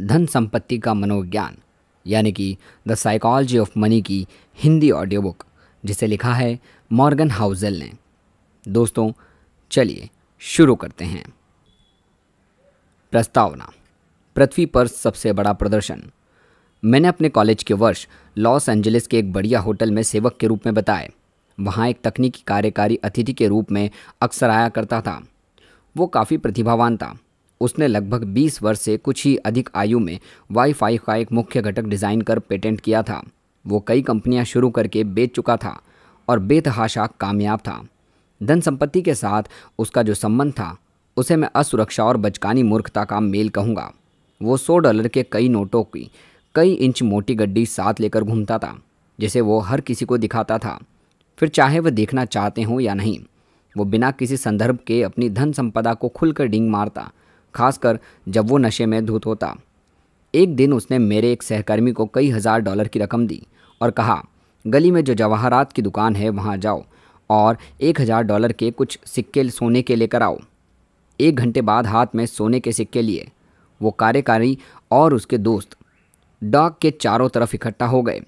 धन संपत्ति का मनोविज्ञान यानी कि द साइकोलॉजी ऑफ मनी की हिंदी ऑडियो बुक जिसे लिखा है मॉर्गन हाउजल ने दोस्तों चलिए शुरू करते हैं प्रस्तावना पृथ्वी पर सबसे बड़ा प्रदर्शन मैंने अपने कॉलेज के वर्ष लॉस एंजलिस के एक बढ़िया होटल में सेवक के रूप में बताए वहाँ एक तकनीकी कार्यकारी अतिथि के रूप में अक्सर आया करता था वो काफ़ी प्रतिभावान था उसने लगभग 20 वर्ष से कुछ ही अधिक आयु में वाईफाई का एक मुख्य घटक डिज़ाइन कर पेटेंट किया था वो कई कंपनियां शुरू करके बेच चुका था और बेतहाशा कामयाब था धन संपत्ति के साथ उसका जो संबंध था उसे मैं असुरक्षा और बचकानी मूर्खता का मेल कहूँगा वो सौ डॉलर के कई नोटों की कई इंच मोटी गड्डी साथ लेकर घूमता था जिसे वो हर किसी को दिखाता था फिर चाहे वह देखना चाहते हों या नहीं वो बिना किसी संदर्भ के अपनी धन संपदा को खुलकर डींग मारता खासकर जब वो नशे में धुत होता एक दिन उसने मेरे एक सहकर्मी को कई हज़ार डॉलर की रकम दी और कहा गली में जो जवाहरात की दुकान है वहाँ जाओ और एक हज़ार डॉलर के कुछ सिक्के सोने के लेकर आओ एक घंटे बाद हाथ में सोने के सिक्के लिए वो कार्यकारी और उसके दोस्त डॉग के चारों तरफ इकट्ठा हो गए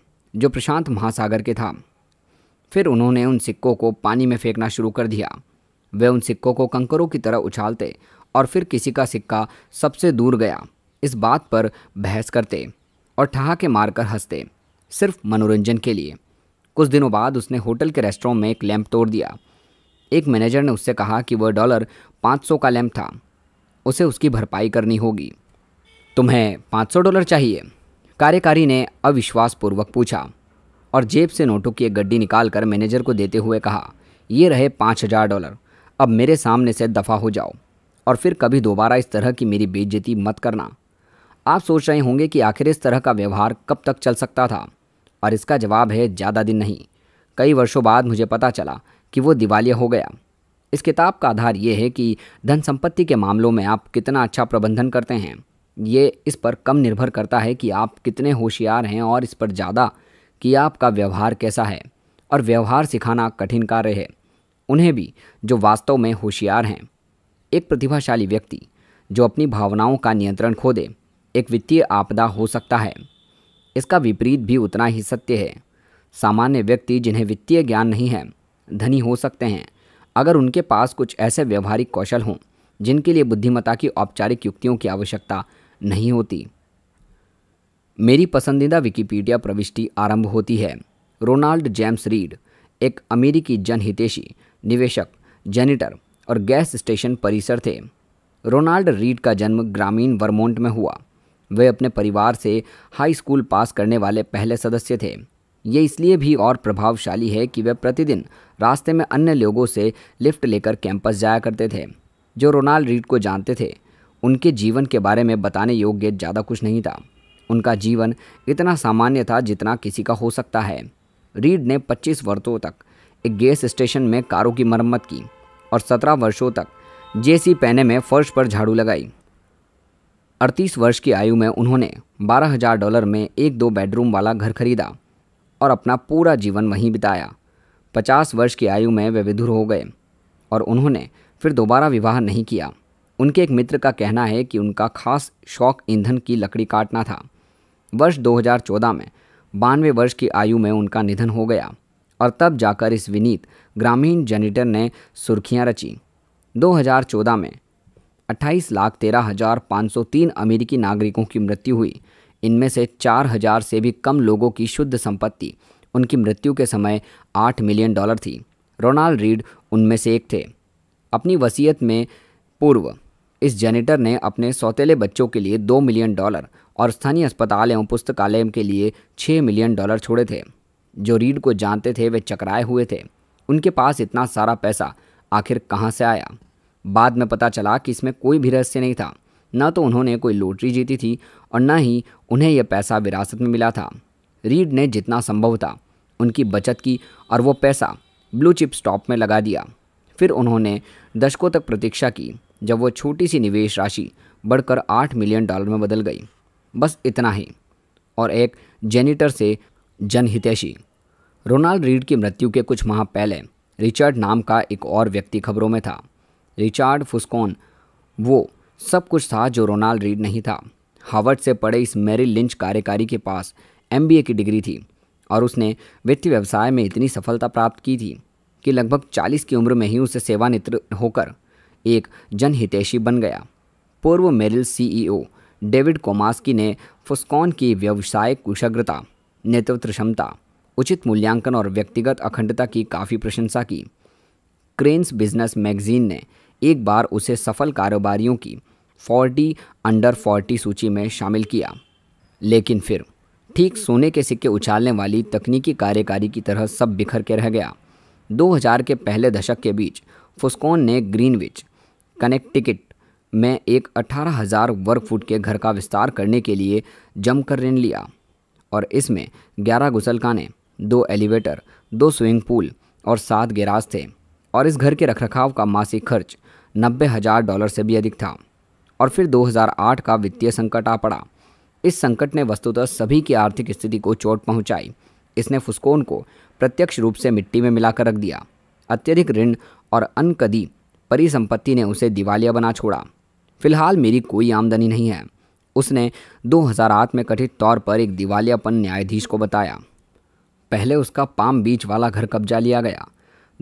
जो प्रशांत महासागर के था फिर उन्होंने उन सिक्कों को पानी में फेंकना शुरू कर दिया वे उन सिक्कों को कंकरों की तरह उछालते और फिर किसी का सिक्का सबसे दूर गया इस बात पर बहस करते और ठहाके मारकर हंसते सिर्फ मनोरंजन के लिए कुछ दिनों बाद उसने होटल के रेस्टोरेंट में एक लैंप तोड़ दिया एक मैनेजर ने उससे कहा कि वह डॉलर 500 का लैंप था उसे उसकी भरपाई करनी होगी तुम्हें 500 डॉलर चाहिए कार्यकारी ने अविश्वासपूर्वक पूछा और जेब से नोटों की एक गड्डी निकालकर मैनेजर को देते हुए कहा ये रहे पाँच हज़ार डॉलर अब मेरे सामने से दफ़ा हो जाओ और फिर कभी दोबारा इस तरह की मेरी बेइज्जती मत करना आप सोच रहे होंगे कि आखिर इस तरह का व्यवहार कब तक चल सकता था और इसका जवाब है ज़्यादा दिन नहीं कई वर्षों बाद मुझे पता चला कि वो दिवालिया हो गया इस किताब का आधार ये है कि धन संपत्ति के मामलों में आप कितना अच्छा प्रबंधन करते हैं ये इस पर कम निर्भर करता है कि आप कितने होशियार हैं और इस पर ज़्यादा कि आपका व्यवहार कैसा है और व्यवहार सिखाना कठिन कार्य है उन्हें भी जो वास्तव में होशियार हैं एक प्रतिभाशाली व्यक्ति जो अपनी भावनाओं का नियंत्रण खो दे एक वित्तीय आपदा हो सकता है इसका विपरीत भी उतना ही सत्य है सामान्य व्यक्ति जिन्हें वित्तीय ज्ञान नहीं है धनी हो सकते हैं अगर उनके पास कुछ ऐसे व्यवहारिक कौशल हों जिनके लिए बुद्धिमत्ता की औपचारिक युक्तियों की आवश्यकता नहीं होती मेरी पसंदीदा विकिपीडिया प्रविष्टि आरंभ होती है रोनाल्ड जेम्स रीड एक अमेरिकी जनहितेशी निवेशक जेनेटर और गैस स्टेशन परिसर थे रोनाल्ड रीड का जन्म ग्रामीण वर्मोंट में हुआ वे अपने परिवार से हाई स्कूल पास करने वाले पहले सदस्य थे ये इसलिए भी और प्रभावशाली है कि वे प्रतिदिन रास्ते में अन्य लोगों से लिफ्ट लेकर कैंपस जाया करते थे जो रोनाल्ड रीड को जानते थे उनके जीवन के बारे में बताने योग्य ज़्यादा कुछ नहीं था उनका जीवन इतना सामान्य था जितना किसी का हो सकता है रीड ने 25 वर्षों तक एक गैस स्टेशन में कारों की मरम्मत की और सत्रह वर्षों तक जेसी पैने में फर्श पर झाड़ू लगाई अड़तीस वर्ष की आयु में उन्होंने बारह हजार डॉलर में एक दो बेडरूम वाला घर खरीदा और अपना पूरा जीवन वहीं बिताया पचास वर्ष की आयु में वे विधुर हो गए और उन्होंने फिर दोबारा विवाह नहीं किया उनके एक मित्र का कहना है कि उनका खास शौक ईंधन की लकड़ी काटना था वर्ष 2014 में बानवे वर्ष की आयु में उनका निधन हो गया और तब जाकर इस विनीत ग्रामीण जनरेटर ने सुर्खियां रची 2014 में 28 लाख तेरह हज़ार पाँच सौ तीन अमेरिकी नागरिकों की मृत्यु हुई इनमें से चार हज़ार से भी कम लोगों की शुद्ध संपत्ति उनकी मृत्यु के समय आठ मिलियन डॉलर थी रोनाल्ड रीड उनमें से एक थे अपनी वसीयत में पूर्व इस जेनेटर ने अपने सौतेले बच्चों के लिए दो मिलियन डॉलर और स्थानीय अस्पताल एवं पुस्तकालय के लिए छः मिलियन डॉलर छोड़े थे जो रीड को जानते थे वे चकराए हुए थे उनके पास इतना सारा पैसा आखिर कहाँ से आया बाद में पता चला कि इसमें कोई भी रहस्य नहीं था ना तो उन्होंने कोई लॉटरी जीती थी और ना ही उन्हें यह पैसा विरासत में मिला था रीड ने जितना संभव था उनकी बचत की और वो पैसा ब्लू चिप स्टॉप में लगा दिया फिर उन्होंने दशकों तक प्रतीक्षा की जब वो छोटी सी निवेश राशि बढ़कर आठ मिलियन डॉलर में बदल गई बस इतना ही और एक जेनिटर से जनहितैषी रोनाल्ड रीड की मृत्यु के कुछ माह पहले रिचर्ड नाम का एक और व्यक्ति खबरों में था रिचर्ड फुस्कोन वो सब कुछ था जो रोनाल्ड रीड नहीं था हार्वर्ड से पढ़े इस मेरी लिंच कार्यकारी के पास एम की डिग्री थी और उसने वित्त व्यवसाय में इतनी सफलता प्राप्त की थी कि लगभग 40 की उम्र में ही उसे सेवानित्र होकर एक जनहितैषी बन गया पूर्व मेरिल सीईओ डेविड कोमास्की ने फुस्कॉन की व्यवसायिक कुशग्रता नेतृत्व क्षमता उचित मूल्यांकन और व्यक्तिगत अखंडता की काफ़ी प्रशंसा की क्रेन्स बिजनेस मैगजीन ने एक बार उसे सफल कारोबारियों की 40 अंडर 40 सूची में शामिल किया लेकिन फिर ठीक सोने के सिक्के उछालने वाली तकनीकी कार्यकारी की तरह सब बिखर के रह गया 2000 के पहले दशक के बीच फुस्कोन ने ग्रीनविच कनेक्टिकट में एक 18,000 वर्ग फुट के घर का विस्तार करने के लिए जमकर ऋण लिया और इसमें ग्यारह गुसलखाने दो एलिवेटर दो स्विमिंग पूल और सात गैराज थे और इस घर के रखरखाव का मासिक खर्च नब्बे हज़ार डॉलर से भी अधिक था और फिर 2008 का वित्तीय संकट आ पड़ा इस संकट ने वस्तुतः सभी की आर्थिक स्थिति को चोट पहुंचाई इसने फुस्कोन को प्रत्यक्ष रूप से मिट्टी में मिलाकर रख दिया अत्यधिक ऋण और अनकदी परिसंपत्ति ने उसे दिवालिया बना छोड़ा फिलहाल मेरी कोई आमदनी नहीं है उसने 2008 में कथित तौर पर एक दिवालियापन न्यायाधीश को बताया पहले उसका पाम बीच वाला घर कब्जा लिया गया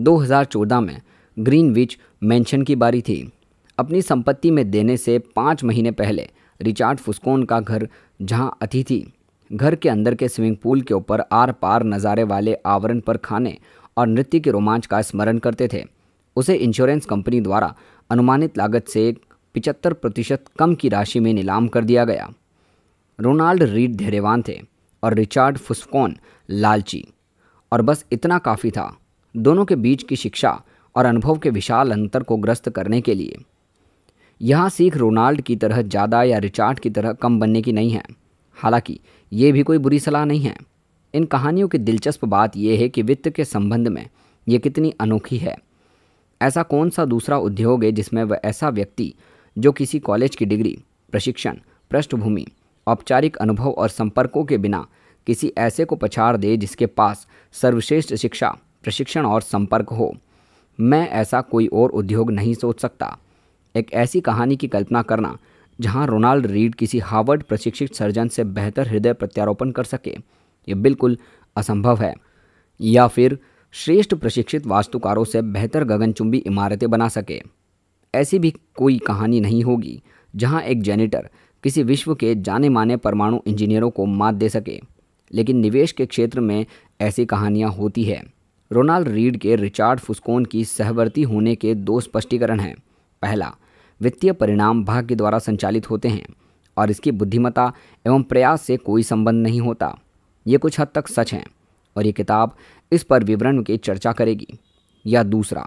2014 में ग्रीन विच मैंशन की बारी थी अपनी संपत्ति में देने से पाँच महीने पहले रिचार्ड फुस्कोन का घर अति अतिथि घर के अंदर के स्विमिंग पूल के ऊपर आर पार नज़ारे वाले आवरण पर खाने और नृत्य के रोमांच का स्मरण करते थे उसे इंश्योरेंस कंपनी द्वारा अनुमानित लागत से पिचहत्तर प्रतिशत कम की राशि में नीलाम कर दिया गया रोनाल्ड रीड धैर्यवान थे और रिचार्ड फुस्कोन लालची और बस इतना काफ़ी था दोनों के बीच की शिक्षा और अनुभव के विशाल अंतर को ग्रस्त करने के लिए यहाँ सीख रोनाल्ड की तरह ज़्यादा या रिचार्ड की तरह कम बनने की नहीं है हालांकि ये भी कोई बुरी सलाह नहीं है इन कहानियों की दिलचस्प बात यह है कि वित्त के संबंध में ये कितनी अनोखी है ऐसा कौन सा दूसरा उद्योग है जिसमें वह ऐसा व्यक्ति जो किसी कॉलेज की डिग्री प्रशिक्षण पृष्ठभूमि औपचारिक अनुभव और संपर्कों के बिना किसी ऐसे को पछाड़ दे जिसके पास सर्वश्रेष्ठ शिक्षा प्रशिक्षण और संपर्क हो मैं ऐसा कोई और उद्योग नहीं सोच सकता एक ऐसी कहानी की कल्पना करना जहां रोनाल्ड रीड किसी हार्वर्ड प्रशिक्षित सर्जन से बेहतर हृदय प्रत्यारोपण कर सके ये बिल्कुल असंभव है या फिर श्रेष्ठ प्रशिक्षित वास्तुकारों से बेहतर गगनचुंबी इमारतें बना सके ऐसी भी कोई कहानी नहीं होगी जहां एक जेनेटर किसी विश्व के जाने माने परमाणु इंजीनियरों को मात दे सके लेकिन निवेश के क्षेत्र में ऐसी कहानियाँ होती है रोनाल्ड रीड के रिचार्ड फुस्कोन की सहवर्ती होने के दो स्पष्टीकरण हैं पहला वित्तीय परिणाम भाग्य द्वारा संचालित होते हैं और इसकी बुद्धिमता एवं प्रयास से कोई संबंध नहीं होता ये कुछ हद तक सच हैं और ये किताब इस पर विवरण की चर्चा करेगी या दूसरा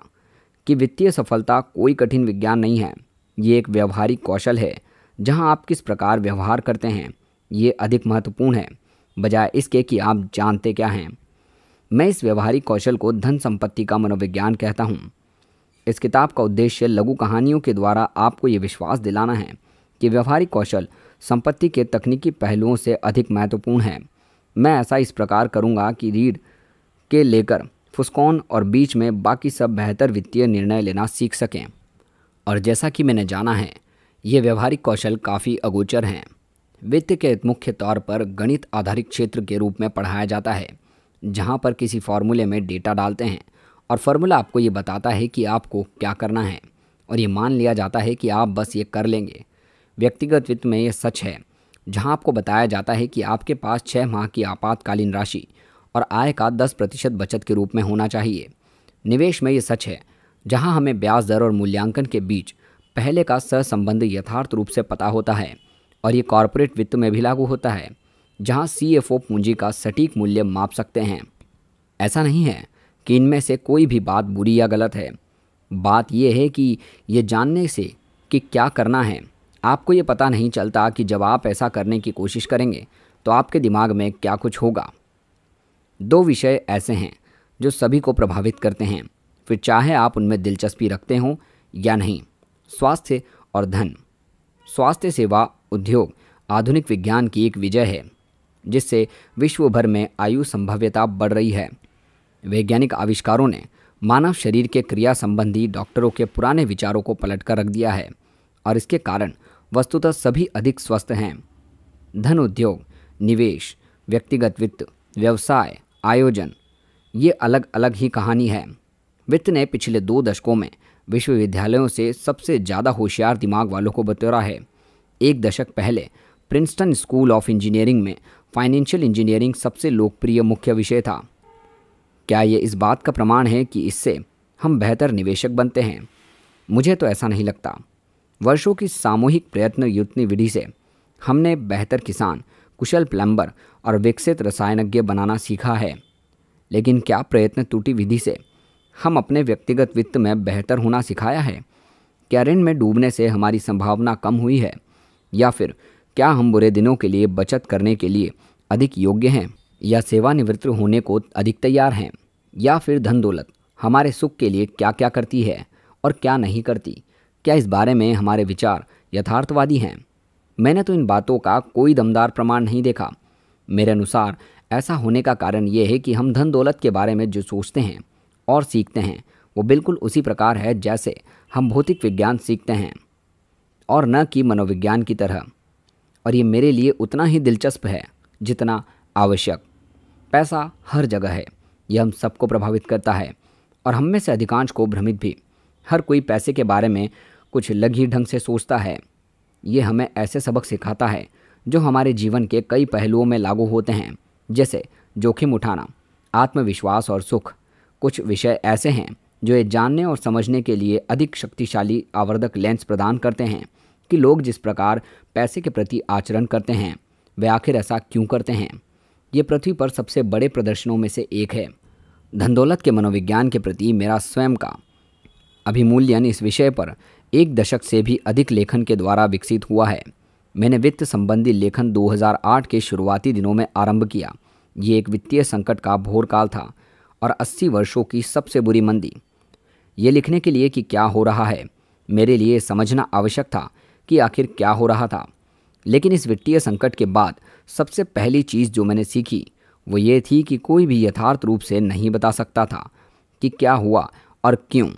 कि वित्तीय सफलता कोई कठिन विज्ञान नहीं है ये एक व्यवहारिक कौशल है जहां आप किस प्रकार व्यवहार करते हैं ये अधिक महत्वपूर्ण है बजाय इसके कि आप जानते क्या हैं मैं इस व्यवहारिक कौशल को धन संपत्ति का मनोविज्ञान कहता हूँ इस किताब का उद्देश्य लघु कहानियों के द्वारा आपको ये विश्वास दिलाना है कि व्यवहारिक कौशल संपत्ति के तकनीकी पहलुओं से अधिक महत्वपूर्ण है मैं ऐसा इस प्रकार करूँगा कि रीढ़ के लेकर फुस्कौन और बीच में बाकी सब बेहतर वित्तीय निर्णय लेना सीख सकें और जैसा कि मैंने जाना है ये व्यवहारिक कौशल काफ़ी अगोचर हैं वित्त के मुख्य तौर पर गणित आधारित क्षेत्र के रूप में पढ़ाया जाता है जहाँ पर किसी फार्मूले में डेटा डालते हैं और फार्मूला आपको ये बताता है कि आपको क्या करना है और ये मान लिया जाता है कि आप बस ये कर लेंगे व्यक्तिगत वित्त में ये सच है जहाँ आपको बताया जाता है कि आपके पास छः माह की आपातकालीन राशि और आय का दस प्रतिशत बचत के रूप में होना चाहिए निवेश में ये सच है जहाँ हमें ब्याज दर और मूल्यांकन के बीच पहले का सहसंबंध यथार्थ रूप से पता होता है और ये कॉरपोरेट वित्त में भी लागू होता है जहाँ सी पूंजी का सटीक मूल्य माप सकते हैं ऐसा नहीं है कि इनमें से कोई भी बात बुरी या गलत है बात यह है कि ये जानने से कि क्या करना है आपको ये पता नहीं चलता कि जब आप ऐसा करने की कोशिश करेंगे तो आपके दिमाग में क्या कुछ होगा दो विषय ऐसे हैं जो सभी को प्रभावित करते हैं फिर चाहे आप उनमें दिलचस्पी रखते हों या नहीं स्वास्थ्य और धन स्वास्थ्य सेवा उद्योग आधुनिक विज्ञान की एक विजय है जिससे विश्व भर में आयु संभव्यता बढ़ रही है वैज्ञानिक आविष्कारों ने मानव शरीर के क्रिया संबंधी डॉक्टरों के पुराने विचारों को पलट कर रख दिया है और इसके कारण वस्तुतः सभी अधिक स्वस्थ हैं धन उद्योग निवेश व्यक्तिगत वित्त व्यवसाय आयोजन ये अलग अलग ही कहानी है वित्त ने पिछले दो दशकों में विश्वविद्यालयों से सबसे ज़्यादा होशियार दिमाग वालों को बतौरा है एक दशक पहले प्रिंसटन स्कूल ऑफ इंजीनियरिंग में फाइनेंशियल इंजीनियरिंग सबसे लोकप्रिय मुख्य विषय था क्या ये इस बात का प्रमाण है कि इससे हम बेहतर निवेशक बनते हैं मुझे तो ऐसा नहीं लगता वर्षों की सामूहिक प्रयत्न युतनी विधि से हमने बेहतर किसान कुशल प्लम्बर और विकसित रसायनज्ञ बनाना सीखा है लेकिन क्या प्रयत्न टूटी विधि से हम अपने व्यक्तिगत वित्त में बेहतर होना सिखाया है क्या ऋण में डूबने से हमारी संभावना कम हुई है या फिर क्या हम बुरे दिनों के लिए बचत करने के लिए अधिक योग्य हैं या सेवानिवृत्त होने को अधिक तैयार हैं या फिर धन दौलत हमारे सुख के लिए क्या क्या करती है और क्या नहीं करती क्या इस बारे में हमारे विचार यथार्थवादी हैं मैंने तो इन बातों का कोई दमदार प्रमाण नहीं देखा मेरे अनुसार ऐसा होने का कारण ये है कि हम धन दौलत के बारे में जो सोचते हैं और सीखते हैं वो बिल्कुल उसी प्रकार है जैसे हम भौतिक विज्ञान सीखते हैं और न कि मनोविज्ञान की तरह और ये मेरे लिए उतना ही दिलचस्प है जितना आवश्यक पैसा हर जगह है यह हम सबको प्रभावित करता है और हम में से अधिकांश को भ्रमित भी हर कोई पैसे के बारे में कुछ लगी ढंग से सोचता है ये हमें ऐसे सबक सिखाता है जो हमारे जीवन के कई पहलुओं में लागू होते हैं जैसे जोखिम उठाना आत्मविश्वास और सुख कुछ विषय ऐसे हैं जो ये जानने और समझने के लिए अधिक शक्तिशाली आवर्धक लेंस प्रदान करते हैं कि लोग जिस प्रकार पैसे के प्रति आचरण करते हैं वे आखिर ऐसा क्यों करते हैं ये पृथ्वी पर सबसे बड़े प्रदर्शनों में से एक है धन दौलत के मनोविज्ञान के प्रति मेरा स्वयं का अभिमूल्यन इस विषय पर एक दशक से भी अधिक लेखन के द्वारा विकसित हुआ है मैंने वित्त संबंधी लेखन 2008 के शुरुआती दिनों में आरंभ किया ये एक वित्तीय संकट का भोरकाल था और 80 वर्षों की सबसे बुरी मंदी ये लिखने के लिए कि क्या हो रहा है मेरे लिए समझना आवश्यक था कि आखिर क्या हो रहा था लेकिन इस वित्तीय संकट के बाद सबसे पहली चीज़ जो मैंने सीखी वो ये थी कि कोई भी यथार्थ रूप से नहीं बता सकता था कि क्या हुआ और क्यों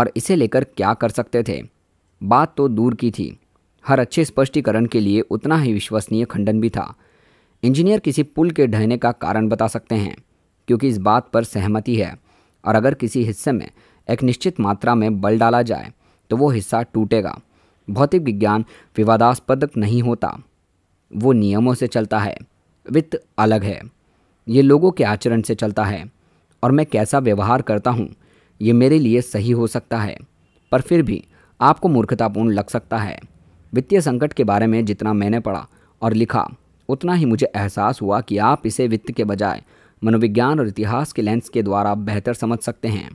और इसे लेकर क्या कर सकते थे बात तो दूर की थी हर अच्छे स्पष्टीकरण के लिए उतना ही विश्वसनीय खंडन भी था इंजीनियर किसी पुल के ढहने का कारण बता सकते हैं क्योंकि इस बात पर सहमति है और अगर किसी हिस्से में एक निश्चित मात्रा में बल डाला जाए तो वो हिस्सा टूटेगा भौतिक विज्ञान विवादास्पद नहीं होता वो नियमों से चलता है वित्त अलग है ये लोगों के आचरण से चलता है और मैं कैसा व्यवहार करता हूँ ये मेरे लिए सही हो सकता है पर फिर भी आपको मूर्खतापूर्ण लग सकता है वित्तीय संकट के बारे में जितना मैंने पढ़ा और लिखा उतना ही मुझे एहसास हुआ कि आप इसे वित्त के बजाय मनोविज्ञान और इतिहास के लेंस के द्वारा बेहतर समझ सकते हैं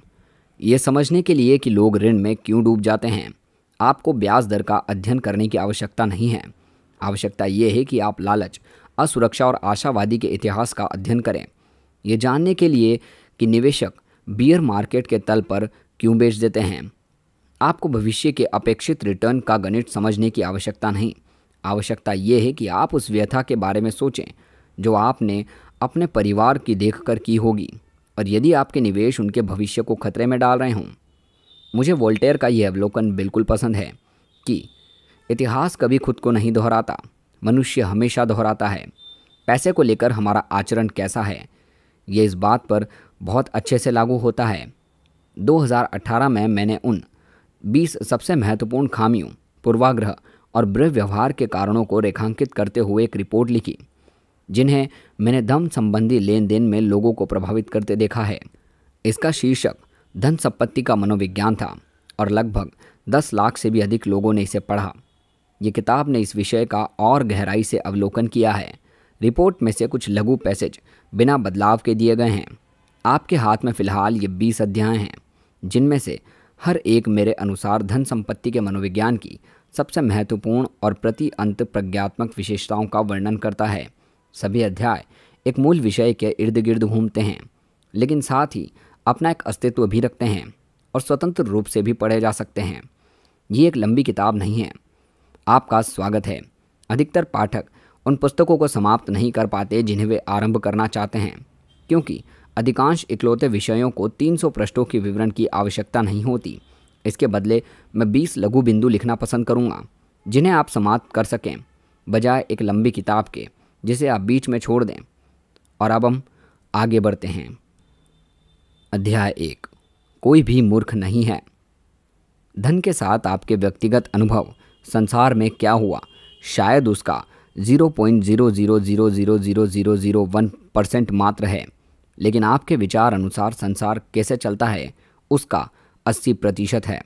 ये समझने के लिए कि लोग ऋण में क्यों डूब जाते हैं आपको ब्याज दर का अध्ययन करने की आवश्यकता नहीं है आवश्यकता ये है कि आप लालच असुरक्षा और आशावादी के इतिहास का अध्ययन करें ये जानने के लिए कि निवेशक बियर मार्केट के तल पर क्यों बेच देते हैं आपको भविष्य के अपेक्षित रिटर्न का गणित समझने की आवश्यकता नहीं आवश्यकता ये है कि आप उस व्यथा के बारे में सोचें जो आपने अपने परिवार की देखकर की होगी और यदि आपके निवेश उनके भविष्य को खतरे में डाल रहे हों मुझे वोल्टेयर का यह अवलोकन बिल्कुल पसंद है कि इतिहास कभी खुद को नहीं दोहराता मनुष्य हमेशा दोहराता है पैसे को लेकर हमारा आचरण कैसा है ये इस बात पर बहुत अच्छे से लागू होता है 2018 में मैंने उन 20 सबसे महत्वपूर्ण खामियों पूर्वाग्रह और ब्रह व्यवहार के कारणों को रेखांकित करते हुए एक रिपोर्ट लिखी जिन्हें मैंने धम संबंधी लेन देन में लोगों को प्रभावित करते देखा है इसका शीर्षक धन संपत्ति का मनोविज्ञान था और लगभग दस लाख से भी अधिक लोगों ने इसे पढ़ा ये किताब ने इस विषय का और गहराई से अवलोकन किया है रिपोर्ट में से कुछ लघु पैसेज बिना बदलाव के दिए गए हैं आपके हाथ में फ़िलहाल ये बीस अध्याय हैं जिनमें से हर एक मेरे अनुसार धन संपत्ति के मनोविज्ञान की सबसे महत्वपूर्ण और प्रति अंत प्रज्ञात्मक विशेषताओं का वर्णन करता है सभी अध्याय एक मूल विषय के इर्द गिर्द घूमते हैं लेकिन साथ ही अपना एक अस्तित्व भी रखते हैं और स्वतंत्र रूप से भी पढ़े जा सकते हैं ये एक लंबी किताब नहीं है आपका स्वागत है अधिकतर पाठक उन पुस्तकों को समाप्त नहीं कर पाते जिन्हें वे आरंभ करना चाहते हैं क्योंकि अधिकांश इकलौते विषयों को 300 पृष्ठों के विवरण की आवश्यकता नहीं होती इसके बदले मैं 20 लघु बिंदु लिखना पसंद करूँगा जिन्हें आप समाप्त कर सकें बजाय एक लंबी किताब के जिसे आप बीच में छोड़ दें और अब हम आगे बढ़ते हैं अध्याय एक कोई भी मूर्ख नहीं है धन के साथ आपके व्यक्तिगत अनुभव संसार में क्या हुआ शायद उसका zero zero zero zero zero one percent मात्र है लेकिन आपके विचार अनुसार संसार कैसे चलता है उसका अस्सी प्रतिशत है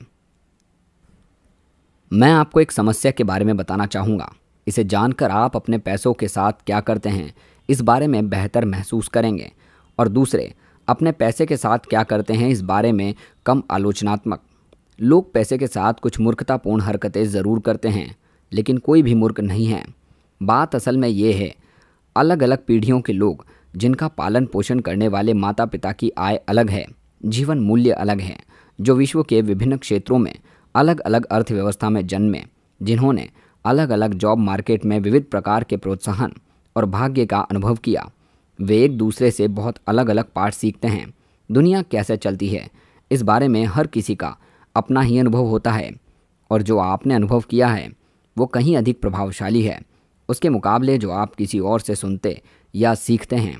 मैं आपको एक समस्या के बारे में बताना चाहूँगा इसे जानकर आप अपने पैसों के साथ क्या करते हैं इस बारे में बेहतर महसूस करेंगे और दूसरे अपने पैसे के साथ क्या करते हैं इस बारे में कम आलोचनात्मक लोग पैसे के साथ कुछ मूर्खतापूर्ण हरकतें ज़रूर करते हैं लेकिन कोई भी मूर्ख नहीं है बात असल में ये है अलग अलग पीढ़ियों के लोग जिनका पालन पोषण करने वाले माता पिता की आय अलग है जीवन मूल्य अलग है जो विश्व के विभिन्न क्षेत्रों में अलग अलग अर्थव्यवस्था में जन्मे जिन्होंने अलग अलग जॉब मार्केट में विविध प्रकार के प्रोत्साहन और भाग्य का अनुभव किया वे एक दूसरे से बहुत अलग अलग पाठ सीखते हैं दुनिया कैसे चलती है इस बारे में हर किसी का अपना ही अनुभव होता है और जो आपने अनुभव किया है वो कहीं अधिक प्रभावशाली है उसके मुकाबले जो आप किसी और से सुनते या सीखते हैं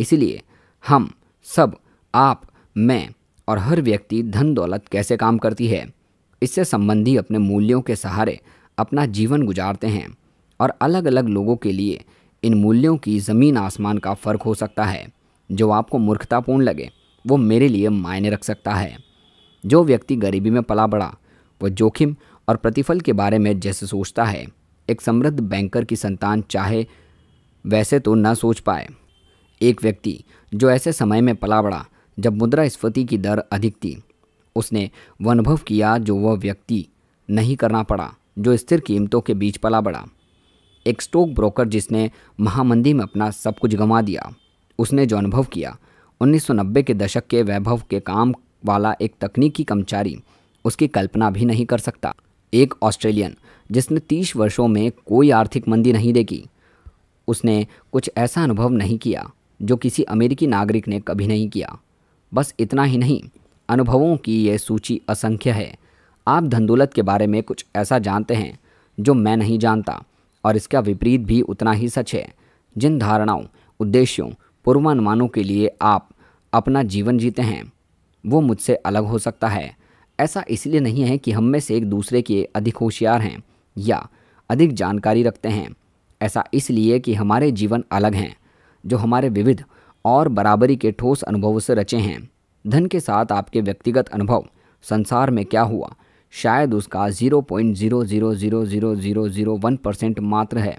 इसलिए हम सब आप मैं और हर व्यक्ति धन दौलत कैसे काम करती है इससे संबंधी अपने मूल्यों के सहारे अपना जीवन गुजारते हैं और अलग अलग लोगों के लिए इन मूल्यों की ज़मीन आसमान का फ़र्क हो सकता है जो आपको मूर्खतापूर्ण लगे वो मेरे लिए मायने रख सकता है जो व्यक्ति गरीबी में पला बढ़ा वो जोखिम और प्रतिफल के बारे में जैसे सोचता है एक समृद्ध बैंकर की संतान चाहे वैसे तो न सोच पाए एक व्यक्ति जो ऐसे समय में पला बढ़ा जब मुद्रास्फीति की दर अधिक थी उसने वह अनुभव किया जो वह व्यक्ति नहीं करना पड़ा जो स्थिर कीमतों के बीच पला बढ़ा एक स्टॉक ब्रोकर जिसने महामंदी में अपना सब कुछ गंवा दिया उसने जो अनुभव किया 1990 के दशक के वैभव के काम वाला एक तकनीकी कर्मचारी उसकी कल्पना भी नहीं कर सकता एक ऑस्ट्रेलियन जिसने तीस वर्षों में कोई आर्थिक मंदी नहीं देखी उसने कुछ ऐसा अनुभव नहीं किया जो किसी अमेरिकी नागरिक ने कभी नहीं किया बस इतना ही नहीं अनुभवों की यह सूची असंख्य है आप धंदौलत के बारे में कुछ ऐसा जानते हैं जो मैं नहीं जानता और इसका विपरीत भी उतना ही सच है जिन धारणाओं उद्देश्यों पूर्वानुमानों के लिए आप अपना जीवन जीते हैं वो मुझसे अलग हो सकता है ऐसा इसलिए नहीं है कि हम में से एक दूसरे के अधिक होशियार हैं या अधिक जानकारी रखते हैं ऐसा इसलिए कि हमारे जीवन अलग हैं जो हमारे विविध और बराबरी के ठोस अनुभवों से रचे हैं धन के साथ आपके व्यक्तिगत अनुभव संसार में क्या हुआ शायद उसका zero point zero zero zero zero zero zero one percent मात्र है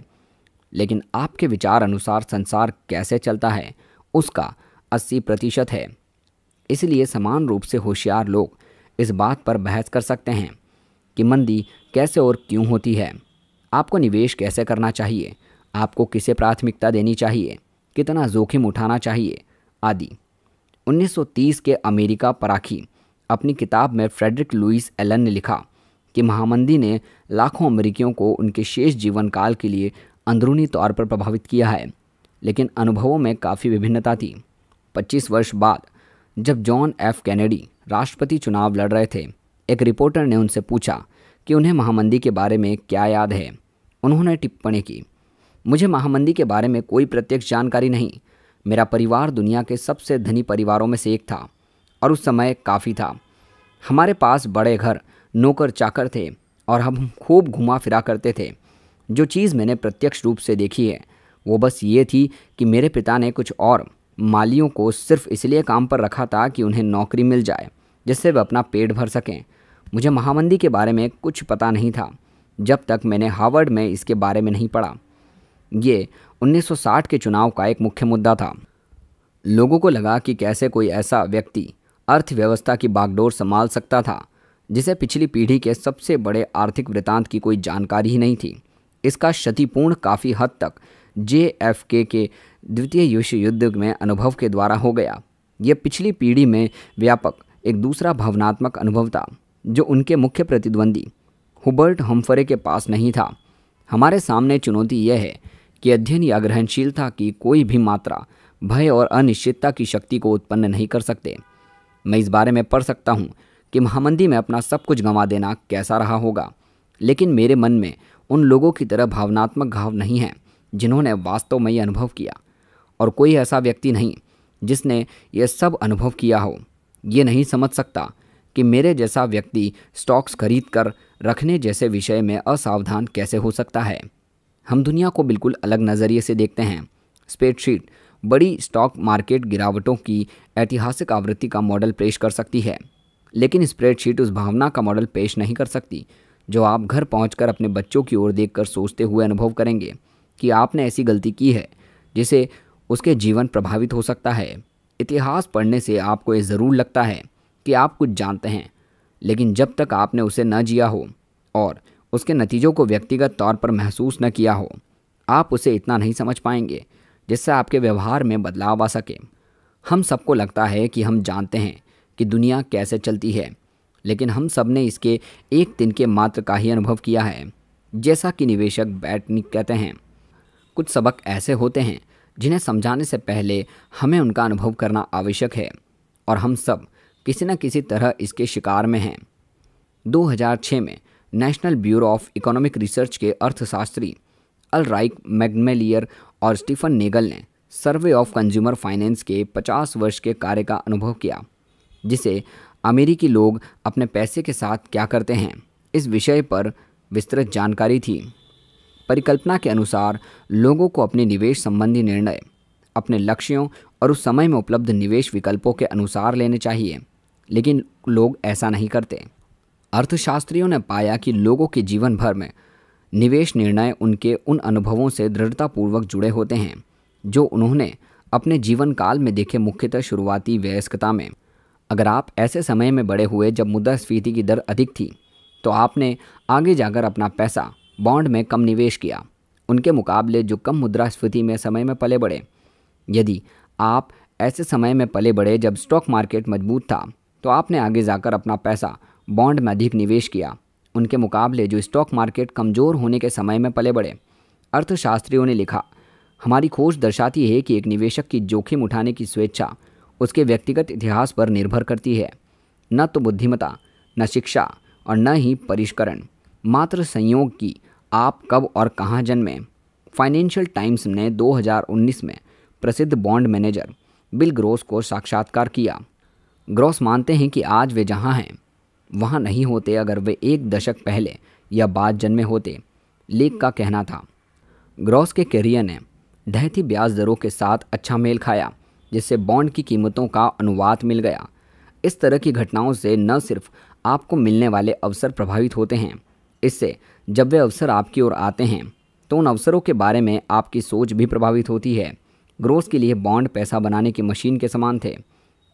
लेकिन आपके विचार अनुसार संसार कैसे चलता है उसका अस्सी प्रतिशत है इसलिए समान रूप से होशियार लोग इस बात पर बहस कर सकते हैं कि मंदी कैसे और क्यों होती है आपको निवेश कैसे करना चाहिए आपको किसे प्राथमिकता देनी चाहिए कितना जोखिम उठाना चाहिए आदि 1930 के अमेरिका पराखी अपनी किताब में फ्रेडरिक लुइस एलन ने लिखा कि महामंदी ने लाखों अमेरिकियों को उनके शेष जीवन काल के लिए अंदरूनी तौर पर प्रभावित किया है लेकिन अनुभवों में काफ़ी विभिन्नता थी 25 वर्ष बाद जब जॉन एफ कैनेडी राष्ट्रपति चुनाव लड़ रहे थे एक रिपोर्टर ने उनसे पूछा कि उन्हें महामंदी के बारे में क्या याद है उन्होंने टिप्पणी की मुझे महामंदी के बारे में कोई प्रत्यक्ष जानकारी नहीं मेरा परिवार दुनिया के सबसे धनी परिवारों में से एक था और उस समय काफ़ी था हमारे पास बड़े घर नौकर चाकर थे और हम खूब घुमा फिरा करते थे जो चीज़ मैंने प्रत्यक्ष रूप से देखी है वो बस ये थी कि मेरे पिता ने कुछ और मालियों को सिर्फ इसलिए काम पर रखा था कि उन्हें नौकरी मिल जाए जिससे वे अपना पेट भर सकें मुझे महामंदी के बारे में कुछ पता नहीं था जब तक मैंने हार्वर्ड में इसके बारे में नहीं पढ़ा ये 1960 के चुनाव का एक मुख्य मुद्दा था लोगों को लगा कि कैसे कोई ऐसा व्यक्ति अर्थव्यवस्था की बागडोर संभाल सकता था जिसे पिछली पीढ़ी के सबसे बड़े आर्थिक वृतांत की कोई जानकारी ही नहीं थी इसका क्षतिपूर्ण काफ़ी हद तक जे के द्वितीय विश्व युद्ध में अनुभव के द्वारा हो गया यह पिछली पीढ़ी में व्यापक एक दूसरा भावनात्मक अनुभव था जो उनके मुख्य प्रतिद्वंदी हुबर्ट हम्फरे के पास नहीं था हमारे सामने चुनौती यह है कि अध्ययन या ग्रहणशीलता की कोई भी मात्रा भय और अनिश्चितता की शक्ति को उत्पन्न नहीं कर सकते मैं इस बारे में पढ़ सकता हूँ कि महामंदी में अपना सब कुछ गंवा देना कैसा रहा होगा लेकिन मेरे मन में उन लोगों की तरह भावनात्मक घाव नहीं है जिन्होंने वास्तव में ये अनुभव किया और कोई ऐसा व्यक्ति नहीं जिसने ये सब अनुभव किया हो ये नहीं समझ सकता कि मेरे जैसा व्यक्ति स्टॉक्स खरीद कर रखने जैसे विषय में असावधान कैसे हो सकता है हम दुनिया को बिल्कुल अलग नज़रिए से देखते हैं स्पेडशीट बड़ी स्टॉक मार्केट गिरावटों की ऐतिहासिक आवृत्ति का मॉडल पेश कर सकती है लेकिन स्प्रेडशीट उस भावना का मॉडल पेश नहीं कर सकती जो आप घर पहुँच अपने बच्चों की ओर देख सोचते हुए अनुभव करेंगे कि आपने ऐसी गलती की है जिसे उसके जीवन प्रभावित हो सकता है इतिहास पढ़ने से आपको ये ज़रूर लगता है कि आप कुछ जानते हैं लेकिन जब तक आपने उसे न जिया हो और उसके नतीजों को व्यक्तिगत तौर पर महसूस न किया हो आप उसे इतना नहीं समझ पाएंगे जिससे आपके व्यवहार में बदलाव आ सके हम सबको लगता है कि हम जानते हैं कि दुनिया कैसे चलती है लेकिन हम सब ने इसके एक दिन के मात्र का ही अनुभव किया है जैसा कि निवेशक बैटनिक कहते हैं कुछ सबक ऐसे होते हैं जिन्हें समझाने से पहले हमें उनका अनुभव करना आवश्यक है और हम सब किसी न किसी तरह इसके शिकार में हैं 2006 में National Bureau of Economic Research के अर्थशास्त्री अल राइक मैगमेलियर और स्टीफन नेगल ने सर्वे ऑफ कंज्यूमर फाइनेंस के 50 वर्ष के कार्य का अनुभव किया जिसे अमेरिकी लोग अपने पैसे के साथ क्या करते हैं इस विषय पर विस्तृत जानकारी थी परिकल्पना के अनुसार लोगों को अपने निवेश संबंधी निर्णय अपने लक्ष्यों और उस समय में उपलब्ध निवेश विकल्पों के अनुसार लेने चाहिए लेकिन लोग ऐसा नहीं करते अर्थशास्त्रियों ने पाया कि लोगों के जीवन भर में निवेश निर्णय उनके उन अनुभवों से दृढ़तापूर्वक जुड़े होते हैं जो उन्होंने अपने जीवन काल में देखे मुख्यतः शुरुआती वयस्कता में अगर आप ऐसे समय में बड़े हुए जब मुद्रास्फीति की दर अधिक थी तो आपने आगे जाकर अपना पैसा बॉन्ड में कम निवेश किया उनके मुकाबले जो कम मुद्रास्फीति में समय में पले बढ़े यदि आप ऐसे समय में पले बढ़े जब स्टॉक मार्केट मजबूत था तो आपने आगे जाकर अपना पैसा बॉन्ड में अधिक निवेश किया उनके मुकाबले जो स्टॉक मार्केट कमज़ोर होने के समय में पले बढ़े अर्थशास्त्रियों ने लिखा हमारी खोज दर्शाती है कि एक निवेशक की जोखिम उठाने की स्वेच्छा उसके व्यक्तिगत इतिहास पर निर्भर करती है न तो बुद्धिमता न शिक्षा और न ही परिष्करण मात्र संयोग की आप कब और कहाँ जन्मे फाइनेंशियल टाइम्स ने 2019 में प्रसिद्ध बॉन्ड मैनेजर बिल ग्रोस को साक्षात्कार किया ग्रोस मानते हैं कि आज वे जहाँ हैं वहाँ नहीं होते अगर वे एक दशक पहले या बाद जन्मे होते लेक का कहना था ग्रॉस के कैरियर ने ढहती ब्याज दरों के साथ अच्छा मेल खाया जिससे बॉन्ड की कीमतों का अनुवाद मिल गया इस तरह की घटनाओं से न सिर्फ आपको मिलने वाले अवसर प्रभावित होते हैं इससे जब वे अवसर आपकी ओर आते हैं तो उन अवसरों के बारे में आपकी सोच भी प्रभावित होती है ग्रोस के लिए बॉन्ड पैसा बनाने की मशीन के समान थे